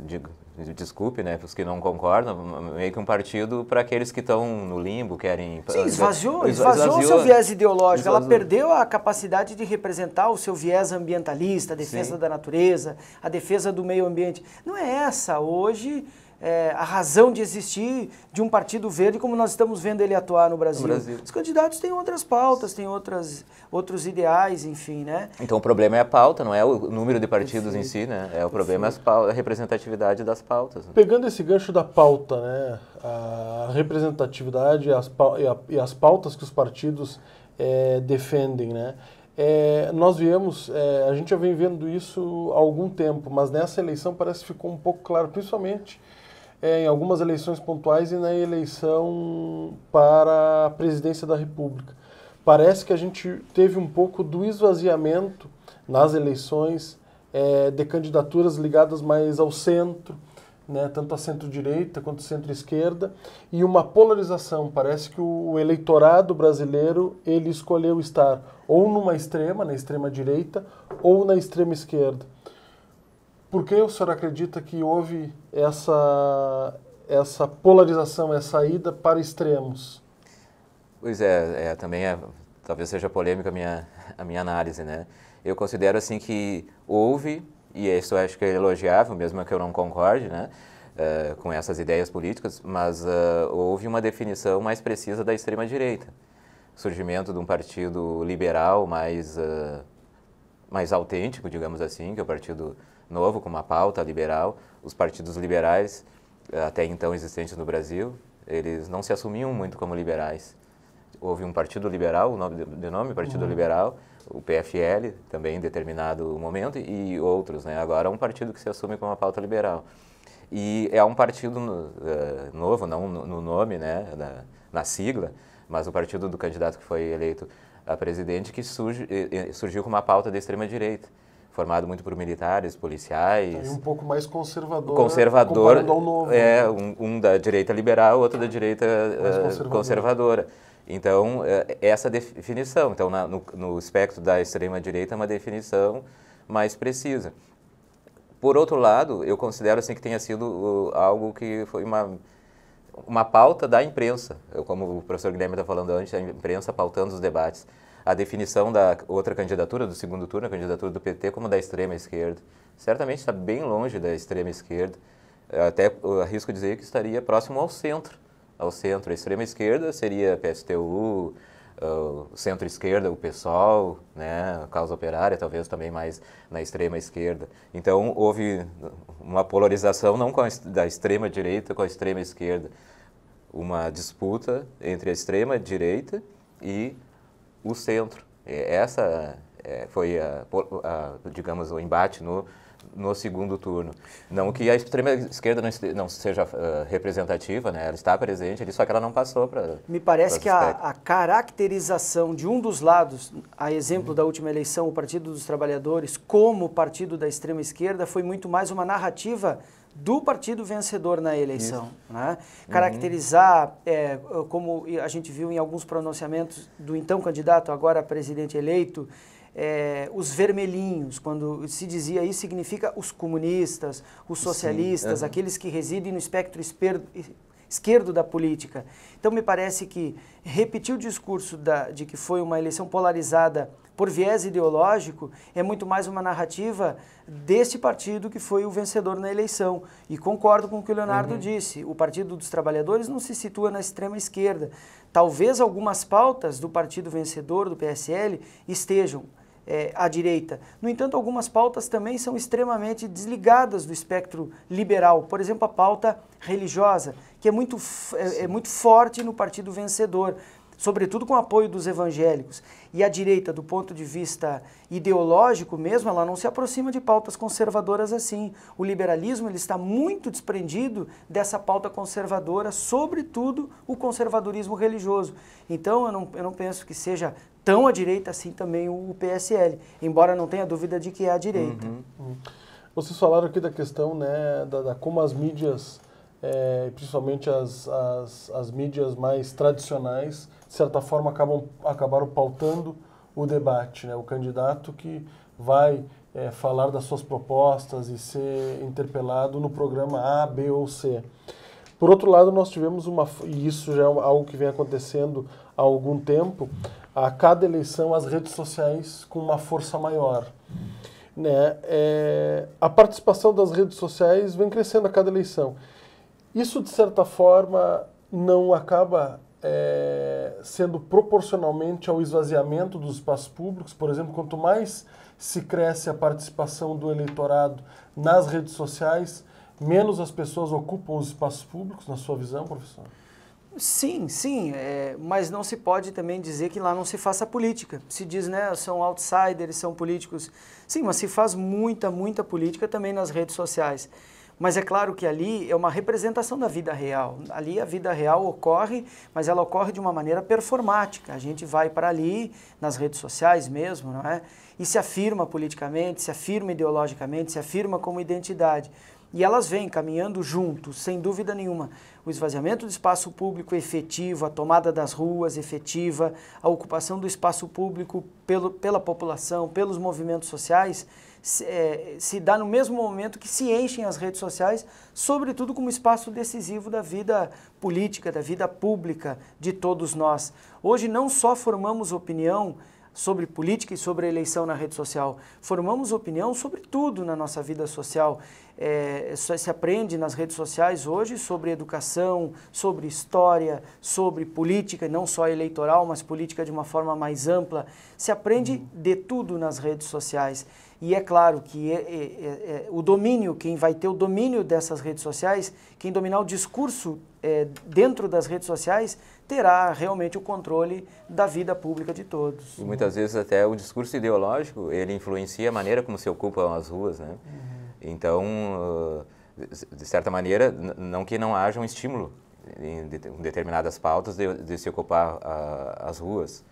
digo, desculpe, né, para os que não concordam, meio que um partido para aqueles que estão no limbo, querem... Sim, né, esvaziou, esvaziou, o seu viés
ideológico, esvaziou. ela perdeu a capacidade de representar o seu viés ambientalista, a defesa Sim. da natureza, a defesa do meio ambiente. Não é essa, hoje é, a razão de existir de um partido verde como nós estamos vendo ele atuar no Brasil. no Brasil. Os candidatos têm outras pautas, têm outras, outros ideais, enfim, né?
Então o problema é a pauta, não é o número de partidos Perfeito. em si, né? É o problema é a representatividade das pautas. Né?
Pegando
esse gancho da pauta, né?
A representatividade e as pautas que os partidos é, defendem, né? É, nós viemos, é, a gente já vem vendo isso há algum tempo, mas nessa eleição parece que ficou um pouco claro, principalmente é, em algumas eleições pontuais e na eleição para a presidência da República. Parece que a gente teve um pouco do esvaziamento nas eleições é, de candidaturas ligadas mais ao centro, né, tanto a centro-direita quanto centro-esquerda, e uma polarização. Parece que o eleitorado brasileiro ele escolheu estar ou numa extrema, na extrema-direita, ou na extrema-esquerda. Por que o senhor acredita que houve essa, essa polarização, essa ida para extremos?
Pois é, é também é, talvez seja polêmica a minha, a minha análise, né? Eu considero assim que houve, e isso acho que é elogiável, mesmo que eu não concorde, né? Uh, com essas ideias políticas, mas uh, houve uma definição mais precisa da extrema-direita. Surgimento de um partido liberal mais, uh, mais autêntico, digamos assim, que é o Partido novo, com uma pauta liberal. Os partidos liberais, eh, até então existentes no Brasil, eles não se assumiam muito como liberais. Houve um partido liberal, o nome de nome, Partido uhum. Liberal, o PFL também em determinado momento e outros, né? Agora é um partido que se assume como uma pauta liberal. E é um partido uh, novo, não no nome, né, na, na, sigla, mas o partido do candidato que foi eleito a presidente que surge, eh, surgiu com uma pauta da extrema direita formado muito por militares, policiais. E um
pouco mais conservador. Conservador. Ao novo, é,
né? um, um, da direita liberal, outro da direita eh, conservadora. conservadora. Então, eh, essa definição. Então, na, no, no espectro da extrema-direita, é uma definição mais precisa. Por outro lado, eu considero assim que tenha sido algo que foi uma uma pauta da imprensa, eu, como o professor Guilherme está falando antes, a imprensa pautando os debates a definição da outra candidatura do segundo turno, a candidatura do PT, como da extrema esquerda. Certamente está bem longe da extrema esquerda. Até arrisco dizer que estaria próximo ao centro. Ao centro, a extrema esquerda seria PSTU, ah, centro-esquerda, o PSOL, né, a causa operária, talvez também mais na extrema esquerda. Então houve uma polarização não a, da extrema direita com a extrema esquerda, uma disputa entre a extrema direita e o centro. É, essa é, foi, a, a, digamos, o embate no, no segundo turno. Não que a extrema esquerda não, não seja uh, representativa, né? ela está presente ali, só que ela não passou para. Me parece que a, a,
caracterização de um dos lados, a exemplo uhum. da última eleição, o Partido dos Trabalhadores, como partido da extrema esquerda, foi muito mais uma narrativa do partido vencedor na eleição. Né? Uhum. Caracterizar, uhum. é, como a gente viu em alguns pronunciamentos do então candidato, agora presidente eleito, é, os vermelhinhos, quando se dizia isso, significa os comunistas, os socialistas, aqueles que residem no espectro esquerdo, esquerdo da política. Então, me parece que repetir o discurso da, de que foi uma eleição polarizada por viés ideológico, é muito mais uma narrativa deste partido que foi o vencedor na eleição. E concordo com o que o Leonardo uhum. disse: o Partido dos Trabalhadores não se situa na extrema esquerda. Talvez algumas pautas do partido vencedor, do PSL, estejam. É, à direita. No entanto, algumas pautas também são extremamente desligadas do espectro liberal. Por exemplo, a pauta religiosa, que é muito, é, é muito forte no partido vencedor sobretudo com o apoio dos evangélicos, e a direita, do ponto de vista ideológico mesmo, ela não se aproxima de pautas conservadoras assim. O liberalismo ele está muito desprendido dessa pauta conservadora, sobretudo o conservadorismo religioso. Então eu não, eu não penso que seja tão à direita assim também o PSL, embora não tenha dúvida de que é à direita. Uhum,
Vocês falaram aqui da questão né, da, da como as mídias, é, principalmente as, as, as mídias mais tradicionais, de certa forma, acabam, acabaram pautando o debate. Né? O candidato que vai é, falar das suas propostas e ser interpelado no programa A, B ou C. Por outro lado, nós tivemos uma, e isso já é algo que vem acontecendo há algum tempo, a cada eleição as redes sociais com uma força maior. Né? É, a participação das redes sociais vem crescendo a cada eleição. Isso, de certa forma, não acaba é, sendo proporcionalmente ao esvaziamento dos espaços públicos, por exemplo, quanto mais se cresce a participação do eleitorado nas redes sociais, menos as pessoas ocupam os espaços públicos, na sua visão, professor?
Sim, sim, é, mas não se pode também dizer que lá não se faça política. Se diz, né, são outsiders, são políticos. Sim, mas se faz muita, muita política também nas redes sociais. Mas é claro que ali é uma representação da vida real. Ali a vida real ocorre, mas ela ocorre de uma maneira performática. A gente vai para ali, nas redes sociais mesmo, não é? E se afirma politicamente, se afirma ideologicamente, se afirma como identidade. E elas vêm caminhando juntos, sem dúvida nenhuma. O esvaziamento do espaço público efetivo, a tomada das ruas efetiva, a ocupação do espaço público pelo, pela população, pelos movimentos sociais, se, é, se dá no mesmo momento que se enchem as redes sociais, sobretudo como espaço decisivo da vida política, da vida pública de todos nós. Hoje não só formamos opinião sobre política e sobre a eleição na rede social. Formamos opinião sobre tudo na nossa vida social. É, se aprende nas redes sociais hoje sobre educação, sobre história, sobre política, não só eleitoral, mas política de uma forma mais ampla. Se aprende de tudo nas redes sociais. E é claro que é, é, é, é, o domínio, quem vai ter o domínio dessas redes sociais, quem dominar o discurso é, dentro das redes sociais, terá realmente o controle da vida pública de todos.
E muitas vezes até o discurso ideológico, ele influencia a maneira como se ocupam as ruas, né? Uhum. Então, de certa maneira, não que não haja um estímulo em determinadas pautas de, de se ocupar a, as ruas,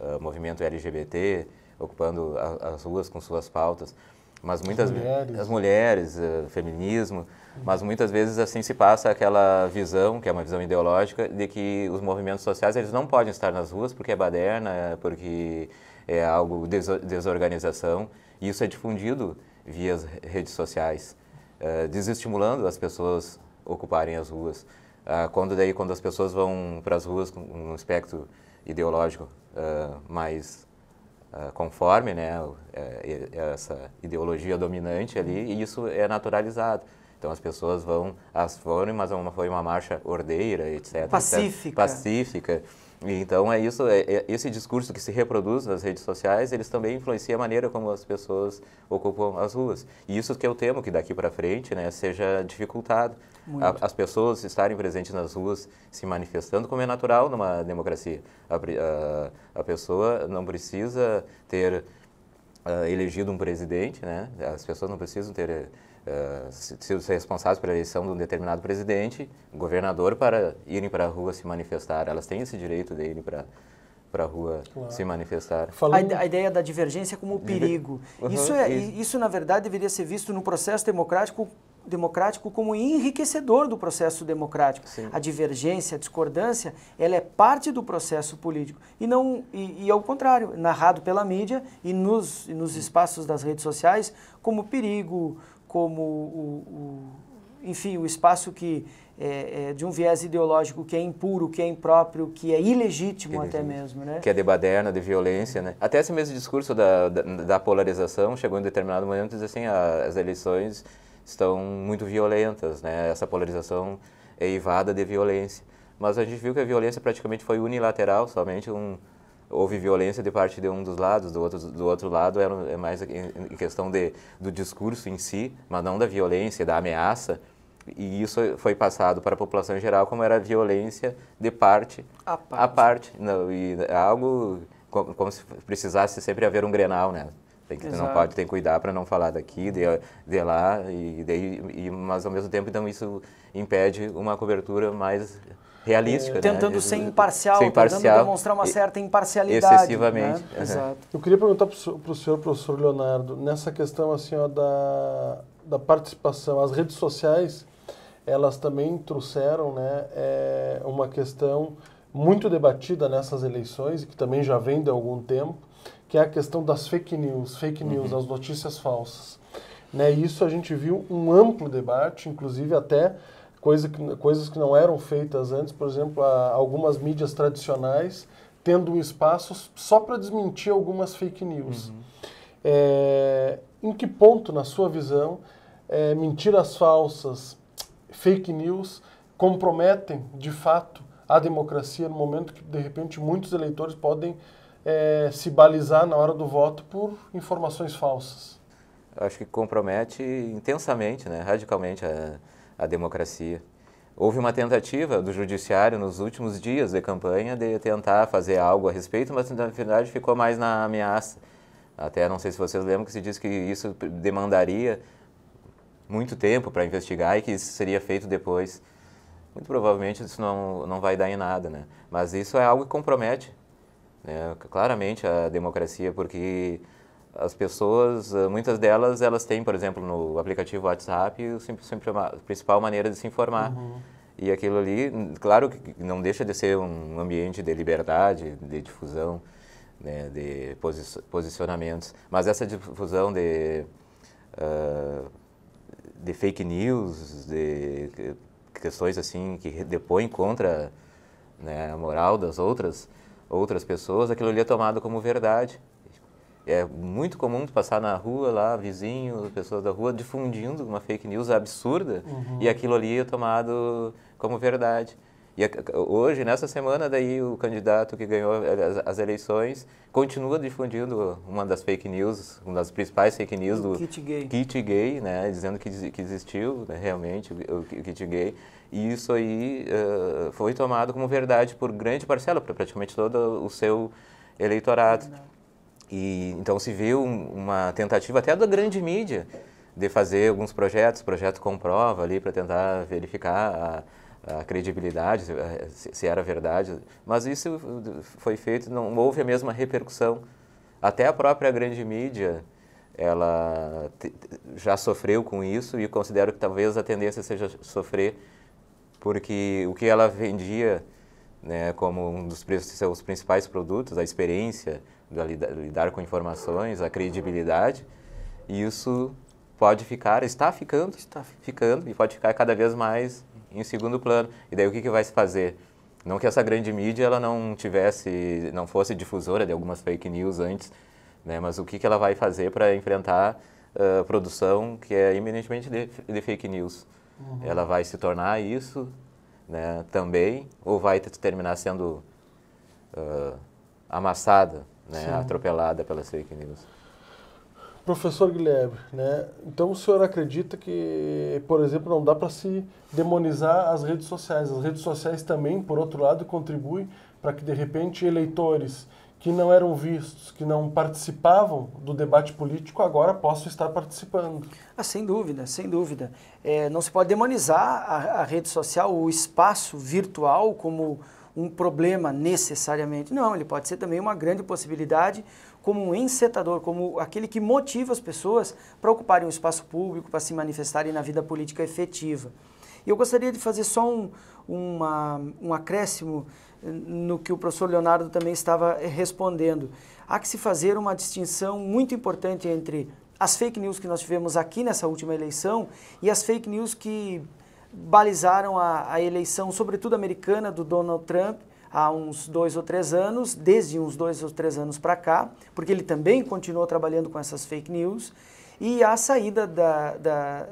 uh, movimento LGBT, ocupando a, as ruas com suas pautas, mas muitas as mulheres, as mulheres uh, feminismo, mas muitas vezes assim se passa aquela visão, que é uma visão ideológica, de que os movimentos sociais eles não podem estar nas ruas porque é baderna, porque é algo de desorganização, e isso é difundido via redes sociais, uh, desestimulando as pessoas ocuparem as ruas. Uh, quando daí quando as pessoas vão para as ruas com um espectro ideológico uh, mais ah, conforme né, é, é essa ideologia dominante ali, uhum. e isso é naturalizado. Então as pessoas vão, as foram, mas uma, foi uma marcha ordeira, etc. Pacífica. Etc, pacífica. Então é isso, é, é esse discurso que se reproduz nas redes sociais, eles também influenciam a maneira como as pessoas ocupam as ruas. E isso que eu temo que daqui para frente, né, seja dificultado a, as pessoas estarem presentes nas ruas, se manifestando como é natural numa democracia. A, a, a pessoa não precisa ter uh, elegido um presidente, né? As pessoas não precisam ter eh, uh, eh, ser é responsáveis pela eleição de um determinado presidente, governador, para irem para a rua se manifestar. Elas têm esse direito de irem para para a rua claro. se manifestar. Falando... A, a,
ideia da divergência como perigo. Uhum, isso, é, e... isso, na verdade, deveria ser visto no processo democrático democrático como enriquecedor do processo democrático. Sim. A divergência, a discordância, ela é parte do processo político. E, não, e, e ao contrário, narrado pela mídia e nos, e nos espaços das redes sociais como perigo, como o, o enfim, o espaço que é, é, de um viés ideológico que é impuro, que é impróprio, que é ilegítimo, é ilegítimo. até mesmo, né?
Que é de baderna, de violência, né? Até esse mesmo discurso da, da, da polarização chegou em determinado momento e diz assim, a, ah, as eleições estão muito violentas, né? Essa polarização é evada de violência. Mas a gente viu que a violência praticamente foi unilateral, somente um, houve violência de parte de um dos lados, do outro, do outro lado era, é mais em questão de, do discurso em si, mas não da violência, da ameaça, e isso foi passado para a população em geral como era violência de parte a parte, a parte não, né? e é algo como, como, se precisasse sempre haver um Grenal, né? Tem que, não pode, ter que cuidar para não falar daqui, de, de lá, e, de, e, mas ao mesmo tempo, então, isso impede uma cobertura mais realística. Né? Tentando né? ser imparcial, ser imparcial, tentando demonstrar uma certa imparcialidade. Né? Excessivamente. Né? Uhum. Exato.
Eu queria perguntar para o senhor, professor Leonardo, nessa questão assim, ó, da, da participação, as redes sociais, elas também trouxeram né, é, uma questão muito debatida nessas eleições, que também já vem de algum tempo, que é a questão das fake news, fake uhum. news, uhum. as notícias falsas. Né, isso a gente viu um amplo debate, inclusive até coisa que, coisas que não eram feitas antes, por exemplo, algumas mídias tradicionais tendo um espaço só para desmentir algumas fake news. Uhum. É, em que ponto, na sua visão, é, mentiras falsas, fake news comprometem de fato a democracia no momento que de repente muitos eleitores podem é, se balizar na hora do voto por informações falsas?
Acho que compromete intensamente, né, radicalmente. A a democracia. Houve uma tentativa do judiciário nos últimos dias de campanha de tentar fazer algo a respeito, mas na verdade ficou mais na ameaça. Até não sei se vocês lembram que se diz que isso demandaria muito tempo para investigar e que isso seria feito depois. Muito provavelmente isso não, não vai dar em nada, né? Mas isso é algo que compromete né, claramente a democracia, porque as pessoas, eh, muitas delas, elas têm, por exemplo, no aplicativo WhatsApp, o é a principal maneira de se informar. Uhum. E aquilo ali, claro que não deixa de ser um ambiente de liberdade, de difusão, né, de posi posicionamentos, mas essa difusão de, uh, de fake news, de questões assim que depõem contra né, a moral das outras, outras pessoas, aquilo ali é tomado como verdade é muito comum passar na rua lá, vizinho, pessoas da rua, difundindo uma fake news absurda uhum. e aquilo ali é tomado como verdade. E hoje, nessa semana, daí o candidato que ganhou as, eleições continua difundindo uma das fake news, uma das principais fake news do kit gay, kit gay né, dizendo que, que existiu né, realmente o, kit gay. E isso aí uh, foi tomado como verdade por grande parcela, para praticamente todo o seu eleitorado. Não. E então se viu uma tentativa até da grande mídia de fazer alguns projetos, projeto com prova ali para tentar verificar a, a credibilidade, eh, se, se, era verdade. Mas isso foi feito, não houve a mesma repercussão. Até a própria grande mídia ela já sofreu com isso e considero que talvez a tendência seja sofrer porque o que ela vendia né, como um dos seus principais produtos, a experiência, da lidar, lidar com informações, a credibilidade, e isso pode ficar, está ficando, está ficando, e pode ficar cada vez mais em segundo plano. E daí o que, que vai se fazer? Não que essa grande mídia ela não tivesse, não fosse difusora de algumas fake news antes, né? mas o que, que ela vai fazer para enfrentar a uh, produção que é eminentemente de, de fake news? Uhum. Ela vai se tornar isso né, também ou vai terminar sendo uh, amassada né, atropelada pelas fake news.
Professor Guilherme, né? Então o senhor acredita que, por exemplo, não dá para se demonizar as redes sociais? As redes sociais também, por outro lado, contribuem para que de repente eleitores que não eram vistos, que
não participavam do debate político, agora possam estar participando. Ah, sem dúvida, sem dúvida. É, não se pode demonizar a, a rede social, o espaço virtual como um problema necessariamente. Não, ele pode ser também uma grande possibilidade como um encetador, como aquele que motiva as pessoas para ocuparem o espaço público, para se manifestarem na vida política efetiva. E eu gostaria de fazer só um, uma, um acréscimo eh, no que o professor Leonardo também estava eh, respondendo. Há que se fazer uma distinção muito importante entre as fake news que nós tivemos aqui nessa última eleição e as fake news que balizaram a, a eleição, sobretudo americana, do Donald Trump há uns dois ou três anos, desde uns dois ou três anos para cá, porque ele também continuou trabalhando com essas fake news, e a saída da, da,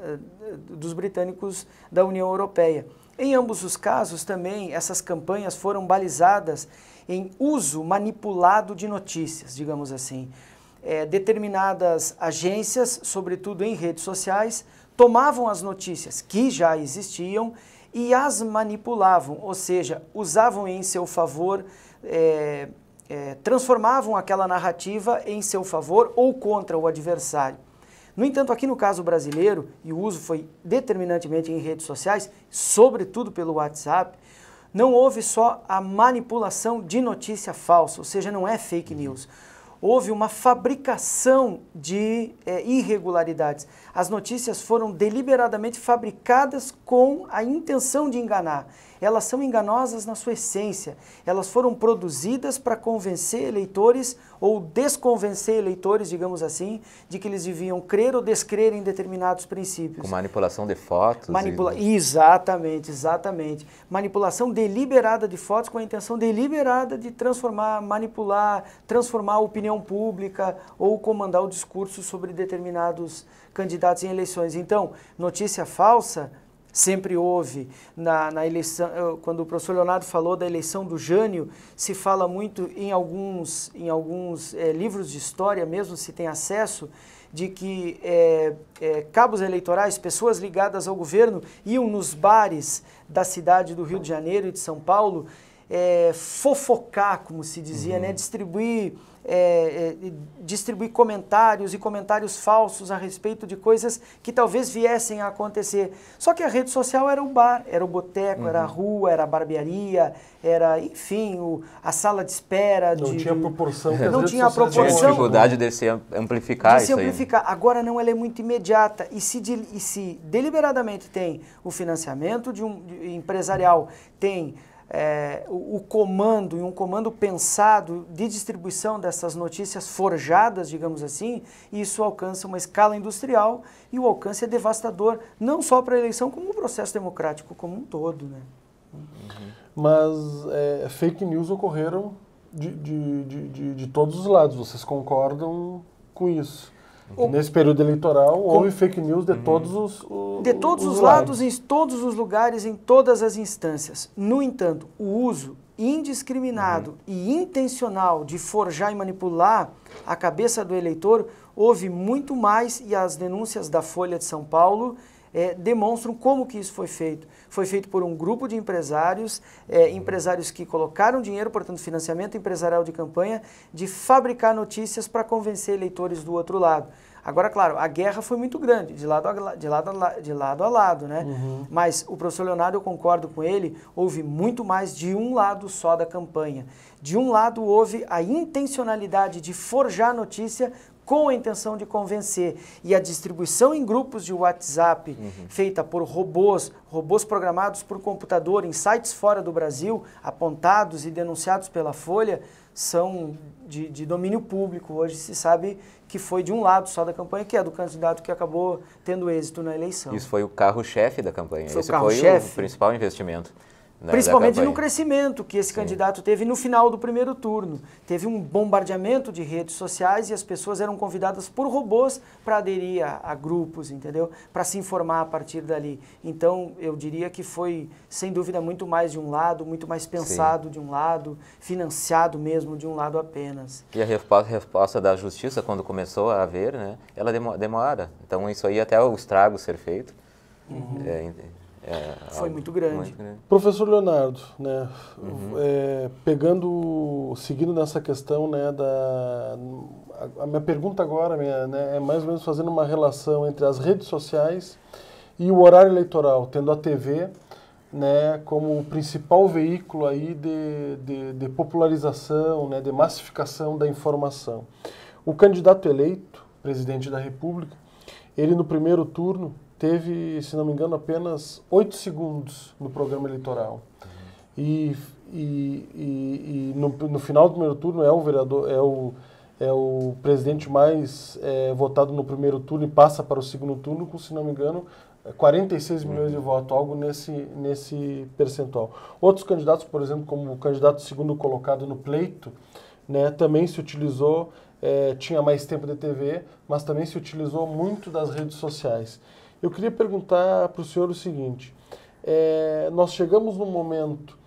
dos britânicos da União Europeia. Em ambos os casos também, essas campanhas foram balizadas em uso manipulado de notícias, digamos assim. É, determinadas agências, sobretudo em redes sociais, tomavam as notícias que já existiam e as manipulavam, ou seja, usavam em seu favor, é, é, transformavam aquela narrativa em seu favor ou contra o adversário. No entanto, aqui no caso brasileiro, e o uso foi determinantemente em redes sociais, sobretudo pelo WhatsApp, não houve só a manipulação de notícia falsa, ou seja, não é fake news houve uma fabricação de é, irregularidades. As notícias foram deliberadamente fabricadas com a intenção de enganar elas são enganosas na sua essência. Elas foram produzidas para convencer eleitores ou desconvencer eleitores, digamos assim, de que eles deviam crer ou descrer em determinados princípios. Com
manipulação de fotos. Manipula e...
Exatamente, exatamente. Manipulação deliberada de fotos com a intenção deliberada de transformar, manipular, transformar a opinião pública ou comandar o discurso sobre determinados candidatos em eleições. Então, notícia falsa sempre houve na, na, eleição, eh, quando o professor Leonardo falou da eleição do Jânio, se fala muito em alguns, em alguns é, livros de história mesmo, se tem acesso, de que é, é, cabos eleitorais, pessoas ligadas ao governo, iam nos bares da cidade do Rio de Janeiro e de São Paulo fofocar, como se dizia, né? uhum. né, distribuir é, é, distribuir comentários e comentários falsos a respeito de coisas que talvez viessem a acontecer. Só que a rede social era o bar, era o boteco, uhum. era a uhum. rua, era a barbearia, era, enfim, o, a sala de espera. Não de, tinha proporção. não tinha a proporção. Tinha a dificuldade
de se amplificar de isso se né? amplificar.
Aí. Agora não, ela é muito imediata. E se, de, e se deliberadamente tem o financiamento de um de, empresarial, tem é, o, comando, e um comando pensado de distribuição dessas notícias forjadas, digamos assim, isso alcança uma escala industrial e o alcance é devastador, não só para a eleição, como o processo democrático como um todo. Né?
Uhum. Mas é, fake news ocorreram de, de, de, de, de todos os lados, vocês concordam com isso? O, Nesse período eleitoral, com, houve fake news de hum. todos os,
os, De todos os, os lados, lados, em todos os lugares, em todas as instâncias. No entanto, o uso indiscriminado uhum. e intencional de forjar e manipular a cabeça do eleitor, houve muito mais e as denúncias da Folha de São Paulo é, demonstram como que isso foi feito foi feito por um grupo de empresários, é, empresários que colocaram dinheiro, portanto, financiamento empresarial de campanha, de fabricar notícias para convencer eleitores do outro lado. Agora, claro, a guerra foi muito grande, de lado a, de lado a, de lado, a lado, né? Uhum. Mas o professor Leonardo, eu concordo com ele, houve muito mais de um lado só da campanha. De um lado, houve a intencionalidade de forjar notícia com a intenção de convencer. E a distribuição em grupos de WhatsApp, uhum. feita por robôs, robôs programados por computador em sites fora do Brasil, apontados e denunciados pela Folha, são de, de, domínio público. Hoje se sabe que foi de um lado só da campanha, que é do candidato que acabou tendo êxito na eleição.
Isso foi o carro-chefe da campanha. Esse foi o principal investimento. Né, Principalmente no
crescimento que esse Sim. candidato teve no final do primeiro turno. Teve um bombardeamento de redes sociais e as pessoas eram convidadas por robôs para aderir a, a, grupos, entendeu? Para se informar a partir dali. Então, eu diria que foi, sem dúvida, muito mais de um lado, muito mais pensado Sim. de um lado, financiado mesmo de um lado apenas.
E a resposta da justiça, quando começou a haver, né, ela demora. Então, isso aí até o estrago ser feito. Uhum. É, é, Foi muito grande. muito grande.
Professor Leonardo, né, uhum. é, pegando, seguindo nessa questão né, da... A, a minha pergunta agora minha, né, é mais ou menos fazendo uma relação entre as redes sociais e o horário eleitoral, tendo a TV né, como o principal veículo aí de, de, de popularização, né, de massificação da informação. O candidato eleito, presidente da República, ele no primeiro turno teve, se não me engano, apenas oito segundos no programa eleitoral. Uhum. E, e, e, e no, no, final do primeiro turno é o vereador, é o, é o presidente mais é, votado no primeiro turno e passa para o segundo turno com, se não me engano, 46 milhões de uhum. votos, algo nesse, nesse percentual. Outros candidatos, por exemplo, como o candidato segundo colocado no pleito, né, também se utilizou, é, tinha mais tempo de TV, mas também se utilizou muito das redes sociais. Eu queria perguntar para o senhor o seguinte: é, nós chegamos num momento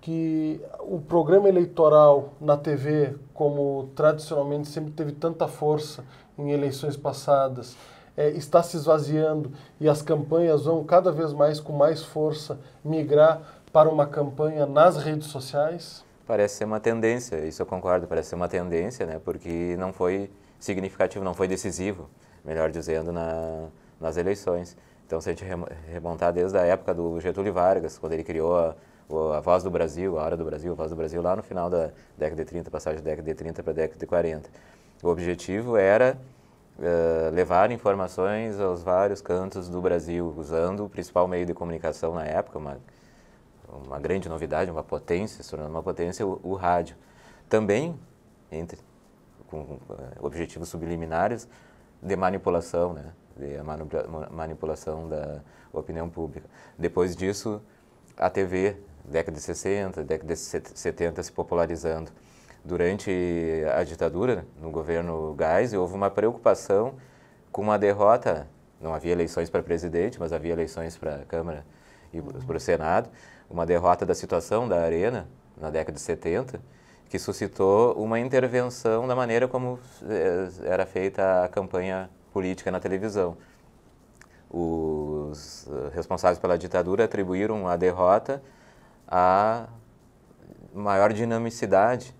que o programa eleitoral na TV, como tradicionalmente sempre teve tanta força em eleições passadas, é, está se esvaziando e as campanhas vão cada vez mais, com mais força, migrar para uma campanha nas redes sociais?
Parece ser uma tendência, isso eu concordo, parece ser uma tendência, né? porque não foi significativo, não foi decisivo, melhor dizendo, na, nas eleições. Então, se a gente remontar desde a época do Getúlio Vargas, quando ele criou a, a Voz do Brasil, a Hora do Brasil, a Voz do Brasil, lá no final da década de 30, passagem da década de 30 para a década de 40. O objetivo era uh, levar informações aos vários cantos do Brasil, usando o principal meio de comunicação na época, uma, uma grande novidade, uma potência, se tornando uma potência, o, o rádio. Também, entre, com, com objetivos subliminares de manipulação, né? a manipulação da opinião pública. Depois disso, a TV, década de 60, década de 70 se popularizando. Durante a ditadura, no governo Geisel, houve uma preocupação com uma derrota, não havia eleições para presidente, mas havia eleições para a Câmara e para o Senado, uma derrota da situação da Arena na década de 70, que suscitou uma intervenção da maneira como eh, era feita a campanha política na televisão. Os eh, responsáveis pela ditadura atribuíram a derrota à maior dinamicidade,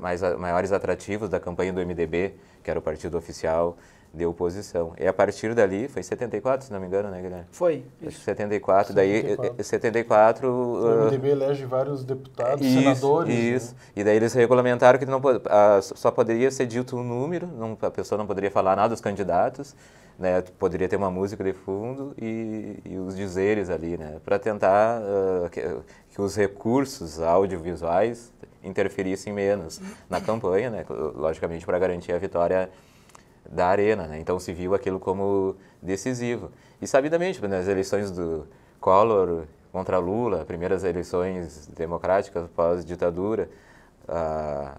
mais, maiores atrativos da campanha do MDB, que era o partido oficial de oposição. E a partir dali, foi 74, se não me engano, né, Guilherme? Foi. Isso. 74, 74. daí 74... Eh, o eh, ah, MDB
uh, elege vários deputados, isso, senadores. Né? Isso,
né? e daí eles regulamentaram que não, uh, só poderia ser dito um número, não, a pessoa não poderia falar nada dos candidatos, né, poderia ter uma música de fundo e, e os dizeres ali, né, para tentar uh, que, que os recursos audiovisuais interferissem menos na campanha, né, logicamente para garantir a vitória da arena, né? então se viu aquilo como decisivo. E sabidamente, nas eleições do Collor contra Lula, primeiras eleições democráticas pós-ditadura, a,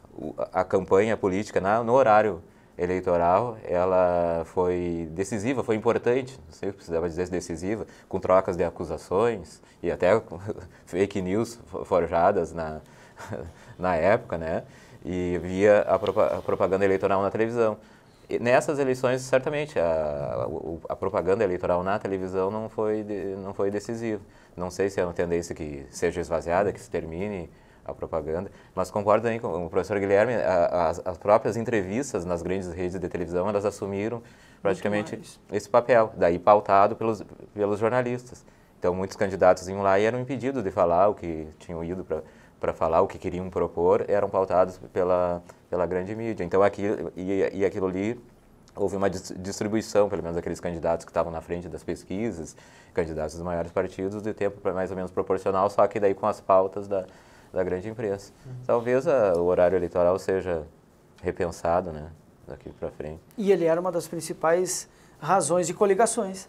a, campanha política na, no horário eleitoral, ela foi decisiva, foi importante, não sei o que precisava dizer decisiva, com trocas de acusações e até fake news forjadas na, na época, né? E via a, a propaganda eleitoral na televisão nessas eleições, certamente, a, a, a, propaganda eleitoral na televisão não foi, de, não foi decisiva. Não sei se é uma tendência que seja esvaziada, que se termine a propaganda, mas concordo também com o professor Guilherme, a, as, as, próprias entrevistas nas grandes redes de televisão, elas assumiram praticamente esse papel, daí pautado pelos, pelos jornalistas. Então, muitos candidatos iam lá e eram impedidos de falar o que tinham ido para para falar o que queriam propor eram pautados pela, pela grande mídia. Então, aqui e, e aquilo ali houve uma distribuição, pelo menos aqueles candidatos que estavam na frente das pesquisas, candidatos dos maiores partidos, de tempo mais ou menos proporcional, só que daí com as pautas da, da grande imprensa. Uhum. Talvez a, ah, o horário eleitoral seja repensado né, daqui para frente.
E ele era uma das principais razões de coligações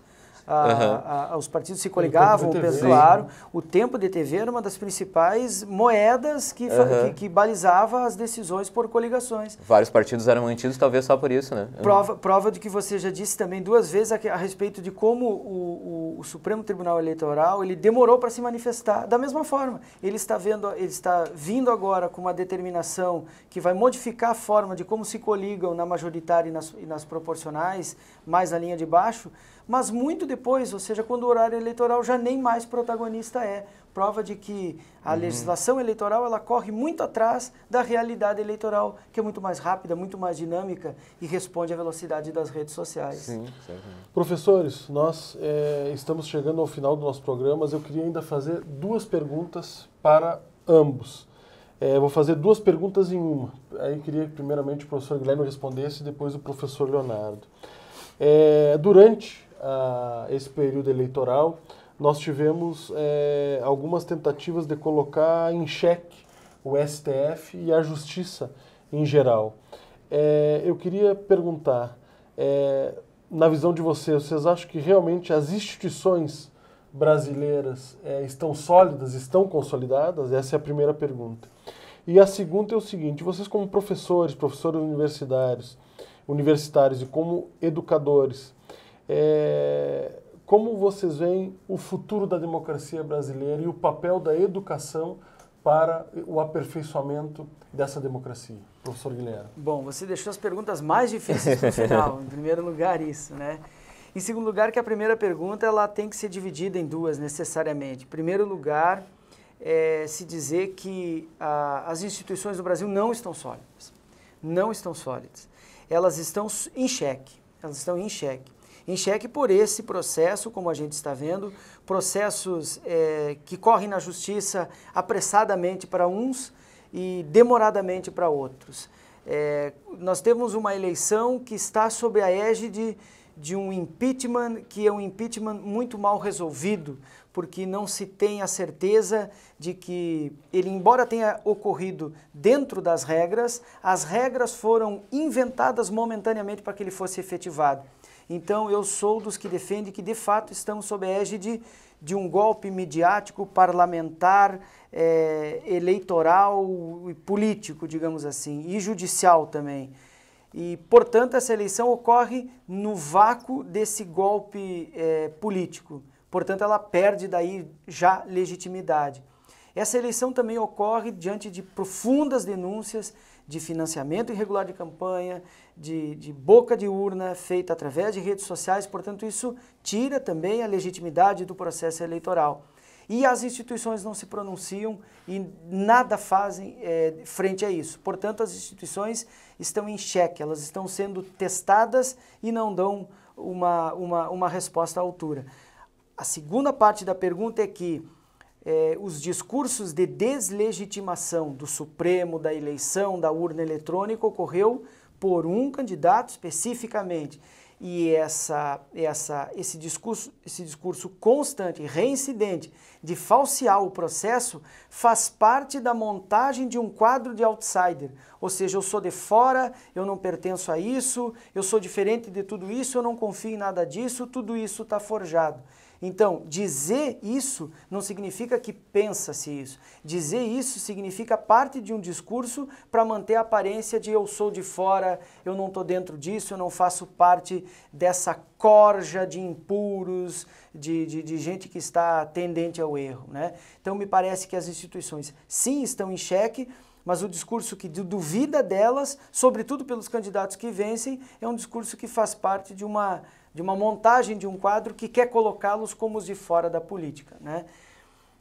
a, uhum. a, os partidos se coligavam, o peso claro. O tempo de TV era uma das principais moedas que, uhum. que, que, balizava as decisões por coligações.
Vários partidos eram mantidos, talvez só por isso, né? Prova,
prova do que você já disse também duas vezes a, a respeito de como o, o, o, Supremo Tribunal Eleitoral ele demorou para se manifestar. Da mesma forma, ele está vendo, ele está vindo agora com uma determinação que vai modificar a forma de como se coligam na majoritária e nas, e nas proporcionais, mais na linha de baixo mas muito depois, ou seja, quando o horário eleitoral já nem mais protagonista é. Prova de que a uhum. legislação eleitoral ela corre muito atrás da realidade eleitoral, que é muito mais rápida, muito mais dinâmica e responde à velocidade das redes sociais. Sim,
certamente.
Professores, nós é, estamos chegando ao final do nosso programa, mas eu queria ainda fazer duas perguntas para ambos. É, vou fazer duas perguntas em uma. Aí queria que primeiramente o professor Guilherme respondesse e depois o professor Leonardo. É, durante esse período eleitoral, nós tivemos é, algumas tentativas de colocar em xeque o STF e a justiça em geral. É, eu queria perguntar, é, na visão de vocês, vocês acham que realmente as instituições brasileiras é, estão sólidas, estão consolidadas? Essa é a primeira pergunta. E a segunda é o seguinte: vocês, como professores, professores universitários, universitários e como educadores, é, como vocês veem o futuro da democracia brasileira e o papel da educação
para o aperfeiçoamento dessa democracia, professor Guilherme? Bom, você deixou as perguntas mais difíceis para o final. em primeiro lugar, isso, né? Em segundo lugar, que a primeira pergunta ela tem que ser dividida em duas necessariamente. Em primeiro lugar, é, se dizer que a, ah, as instituições do Brasil não estão sólidas, não estão sólidas. Elas estão em xeque, elas estão em xeque em xeque por esse processo, como a gente está vendo, processos é, que correm na justiça apressadamente para uns e demoradamente para outros. É, nós temos uma eleição que está sob a égide de um impeachment que é um impeachment muito mal resolvido, porque não se tem a certeza de que ele, embora tenha ocorrido dentro das regras, as regras foram inventadas momentaneamente para que ele fosse efetivado. Então eu sou dos que defende que de fato estamos sob a égide de um golpe midiático, parlamentar, é, eleitoral e político, digamos assim, e judicial também. E, portanto, essa eleição ocorre no vácuo desse golpe é, político. Portanto, ela perde daí já legitimidade. Essa eleição também ocorre diante de profundas denúncias de financiamento irregular de campanha, de, de, boca de urna feita através de redes sociais, portanto, isso tira também a legitimidade do processo eleitoral. E as instituições não se pronunciam e nada fazem é, frente a isso. Portanto, as instituições estão em xeque, elas estão sendo testadas e não dão uma, uma, uma resposta à altura. A segunda parte da pergunta é que é, os discursos de deslegitimação do Supremo, da eleição, da urna eletrônica ocorreu por um candidato especificamente. E essa, essa, esse, discurso, esse discurso constante, reincidente, de falsear o processo, faz parte da montagem de um quadro de outsider. Ou seja, eu sou de fora, eu não pertenço a isso, eu sou diferente de tudo isso, eu não confio em nada disso, tudo isso está forjado. Então, dizer isso não significa que pensa-se isso. Dizer isso significa parte de um discurso para manter a aparência de eu sou de fora, eu não estou dentro disso, eu não faço parte dessa corja de impuros, de, de, de, gente que está tendente ao erro. Né? Então, me parece que as instituições sim estão em xeque, mas o discurso que duvida delas, sobretudo pelos candidatos que vencem, é um discurso que faz parte de uma de uma montagem de um quadro que quer colocá-los como os de fora da política. Né?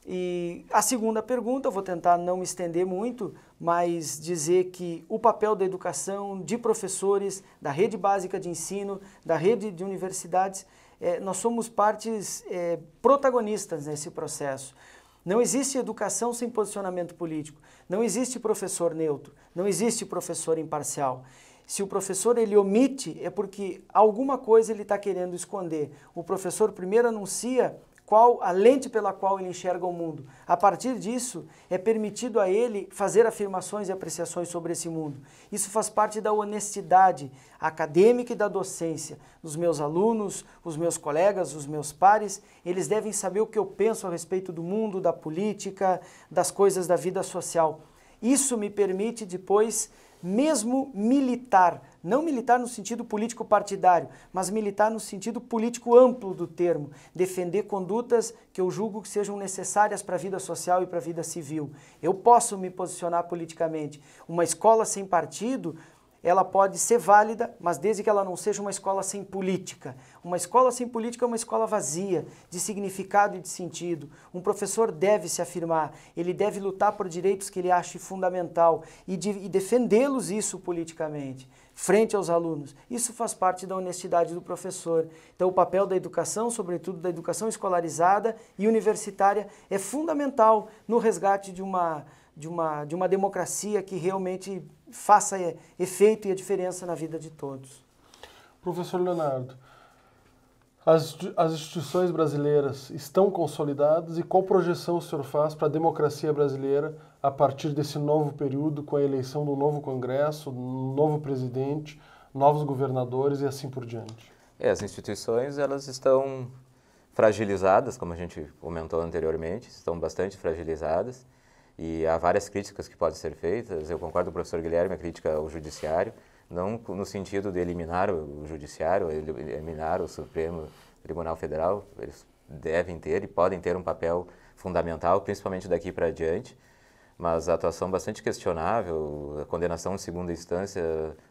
E a segunda pergunta, eu vou tentar não me estender muito, mas dizer que o papel da educação, de professores, da rede básica de ensino, da rede de universidades, é, nós somos partes é, protagonistas nesse processo. Não existe educação sem posicionamento político, não existe professor neutro, não existe professor imparcial. Se o professor ele omite, é porque alguma coisa ele está querendo esconder. O professor primeiro anuncia qual a lente pela qual ele enxerga o mundo. A partir disso, é permitido a ele fazer afirmações e apreciações sobre esse mundo. Isso faz parte da honestidade acadêmica e da docência. Os meus alunos, os meus colegas, os meus pares, eles devem saber o que eu penso a respeito do mundo, da política, das coisas da vida social. Isso me permite depois mesmo militar, não militar no sentido político partidário, mas militar no sentido político amplo do termo, defender condutas que eu julgo que sejam necessárias para a vida social e para a vida civil. Eu posso me posicionar politicamente. Uma escola sem partido, ela pode ser válida, mas desde que ela não seja uma escola sem política. Uma escola sem política é uma escola vazia, de significado e de sentido. Um professor deve se afirmar, ele deve lutar por direitos que ele ache fundamental e, de, e defendê-los isso politicamente, frente aos alunos. Isso faz parte da honestidade do professor. Então o papel da educação, sobretudo da educação escolarizada e universitária, é fundamental no resgate de uma, de uma, de uma democracia que realmente faça é, efeito e a diferença na vida de todos. Professor Leonardo, as, as instituições
brasileiras estão consolidadas e qual projeção o senhor faz para a democracia brasileira a partir desse novo período, com a eleição do novo Congresso, novo presidente, novos governadores e assim por diante?
É, as instituições elas estão fragilizadas, como a gente comentou anteriormente, estão bastante fragilizadas. E há várias críticas que podem ser feitas. Eu concordo com o professor Guilherme, a crítica ao judiciário, não no sentido de eliminar o judiciário, eliminar o Supremo Tribunal Federal, eles devem ter e podem ter um papel fundamental, principalmente daqui para adiante, mas a atuação bastante questionável, a condenação em segunda instância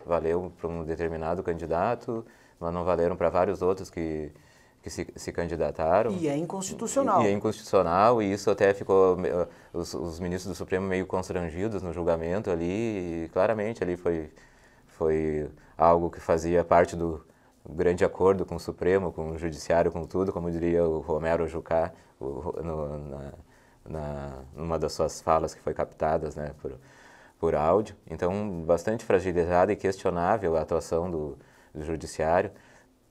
valeu para um determinado candidato, mas não valeram para vários outros que que se, se, candidataram. E é
inconstitucional. E, e, é
inconstitucional, e isso até ficou ah, os, os, ministros do Supremo meio constrangidos no julgamento ali, e claramente ali foi, foi algo que fazia parte do grande acordo com o Supremo, com o Judiciário, com tudo, como diria o Romero Jucá o, no, na, na, numa das suas falas que foi captadas né, por, por áudio. Então, bastante fragilizada e questionável a atuação do, do Judiciário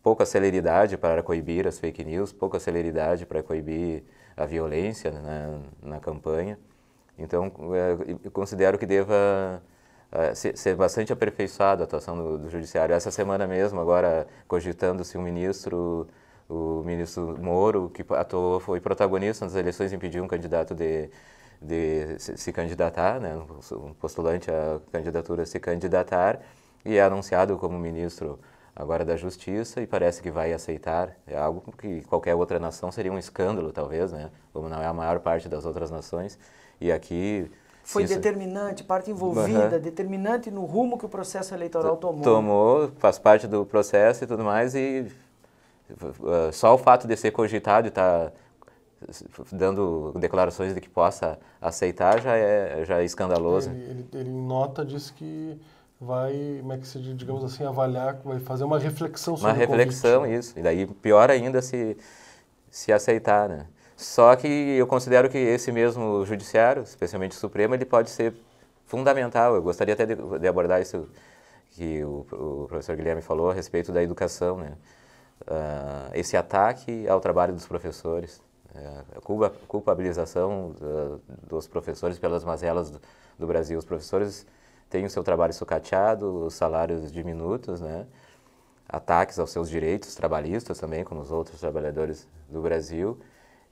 pouca celeridade para coibir as fake news, pouca celeridade para coibir a violência na, na campanha. Então, é, eu considero que deva é, ser, bastante aperfeiçoada a atuação do, do, Judiciário. Essa semana mesmo, agora cogitando-se um ministro, o ministro Moro, que atuou, foi protagonista nas eleições, impediu um candidato de, de se, se candidatar, né, um postulante à candidatura se candidatar, e é anunciado como ministro agora da justiça e parece que vai aceitar. É algo que qualquer outra nação seria um escândalo, talvez, né? Como não é a maior parte das outras nações. E aqui. Foi isso...
determinante, parte envolvida, uhum. determinante no rumo que o processo eleitoral tomou.
Tomou, faz parte do processo e tudo mais, e uh, só o fato de ser cogitado e estar. Tá dando declarações de que possa aceitar já é já é escandaloso.
Ele, ele, ele nota diz que vai, como é que se digamos assim, avaliar, vai fazer uma reflexão sobre Uma reflexão,
isso. E daí pior ainda se, se aceitar, né? Só que eu considero que esse mesmo judiciário, especialmente o Supremo, ele pode ser fundamental. Eu gostaria até de, de abordar isso que o, o, professor Guilherme falou a respeito da educação, né? Uh, esse ataque ao trabalho dos professores, uh, culpa, culpabilização uh, dos professores pelas mazelas do, do Brasil. Os professores tem o seu trabalho sucateado, os salários diminutos, né? ataques aos seus direitos trabalhistas também, como os outros trabalhadores do Brasil,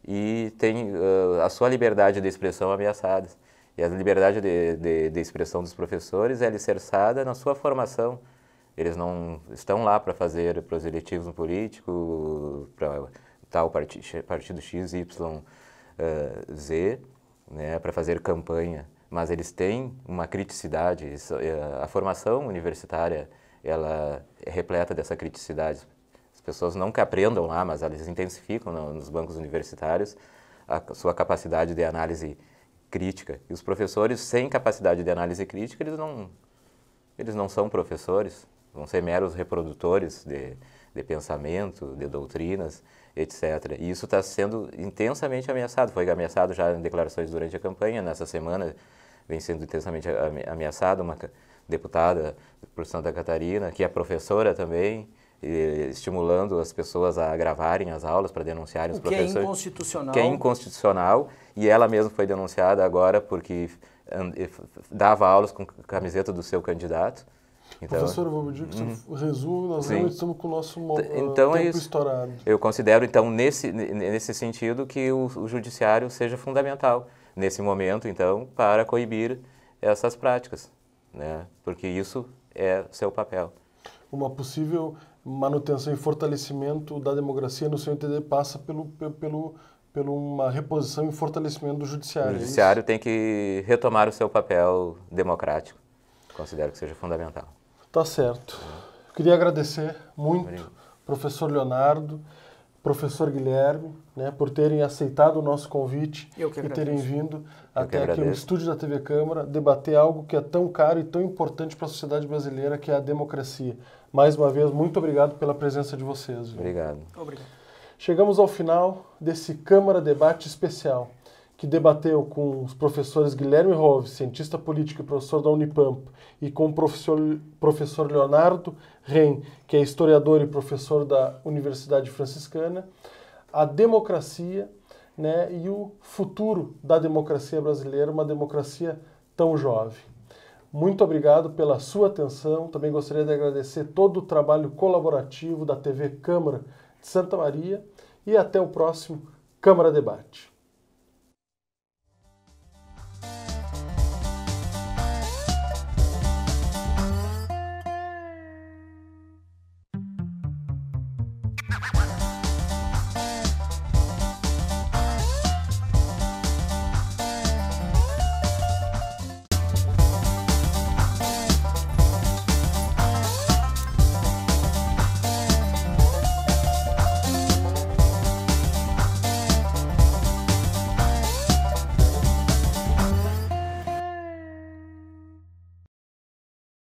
e tem uh, a sua liberdade de expressão ameaçada. E a liberdade de, de, de expressão dos professores é alicerçada na sua formação. Eles não estão lá para fazer proselitismo político, para tal partido, partido X, Y, uh, Z, né, para fazer campanha mas eles têm uma criticidade. É, a formação universitária ela é repleta dessa criticidade. As pessoas não que aprendam lá, mas elas intensificam nos bancos universitários a sua capacidade de análise crítica. E os professores sem capacidade de análise crítica, eles não, eles não são professores, vão ser meros reprodutores de, de pensamento, de doutrinas, etc. E isso está sendo intensamente ameaçado. Foi ameaçado já em declarações durante a campanha, nessa semana vem sendo intensamente ameaçada, uma deputada por Santa Catarina, que é professora também, estimulando as pessoas a gravarem as aulas para denunciarem os o professores. Que é inconstitucional. Que é inconstitucional e ela mesma foi denunciada agora porque dava aulas com camiseta do seu candidato. Então, Professor, vou que uhum.
você nós sim. realmente estamos com o nosso ah, então, é tempo é isso. estourado.
Eu considero, então, nesse, nesse sentido, que o, o judiciário seja fundamental nesse momento, então, para coibir essas práticas, né? Porque isso é seu papel. Uma
possível manutenção e fortalecimento da democracia no seu entender passa pelo pelo pelo uma reposição e fortalecimento do judiciário. O é judiciário
é tem que retomar o seu papel democrático. Considero que seja fundamental.
Tá certo. Queria agradecer muito, Obrigado. professor Leonardo professor Guilherme, né, por terem aceitado o nosso convite e terem vindo Eu até aqui no estúdio da TV Câmara debater algo que é tão caro e tão importante para a sociedade brasileira, que é a democracia. Mais uma vez, muito obrigado pela presença de vocês. Viu? Obrigado. obrigado. Chegamos ao final desse Câmara Debate Especial que debateu com os professores Guilherme Rove, cientista político e professor da Unipamp, e com o professor, professor Leonardo Ren, que é historiador e professor da Universidade Franciscana, a democracia né, e o futuro da democracia brasileira, uma democracia tão jovem. Muito obrigado pela sua atenção. Também gostaria de agradecer todo o trabalho colaborativo da TV Câmara de Santa Maria e até o próximo Câmara Debate.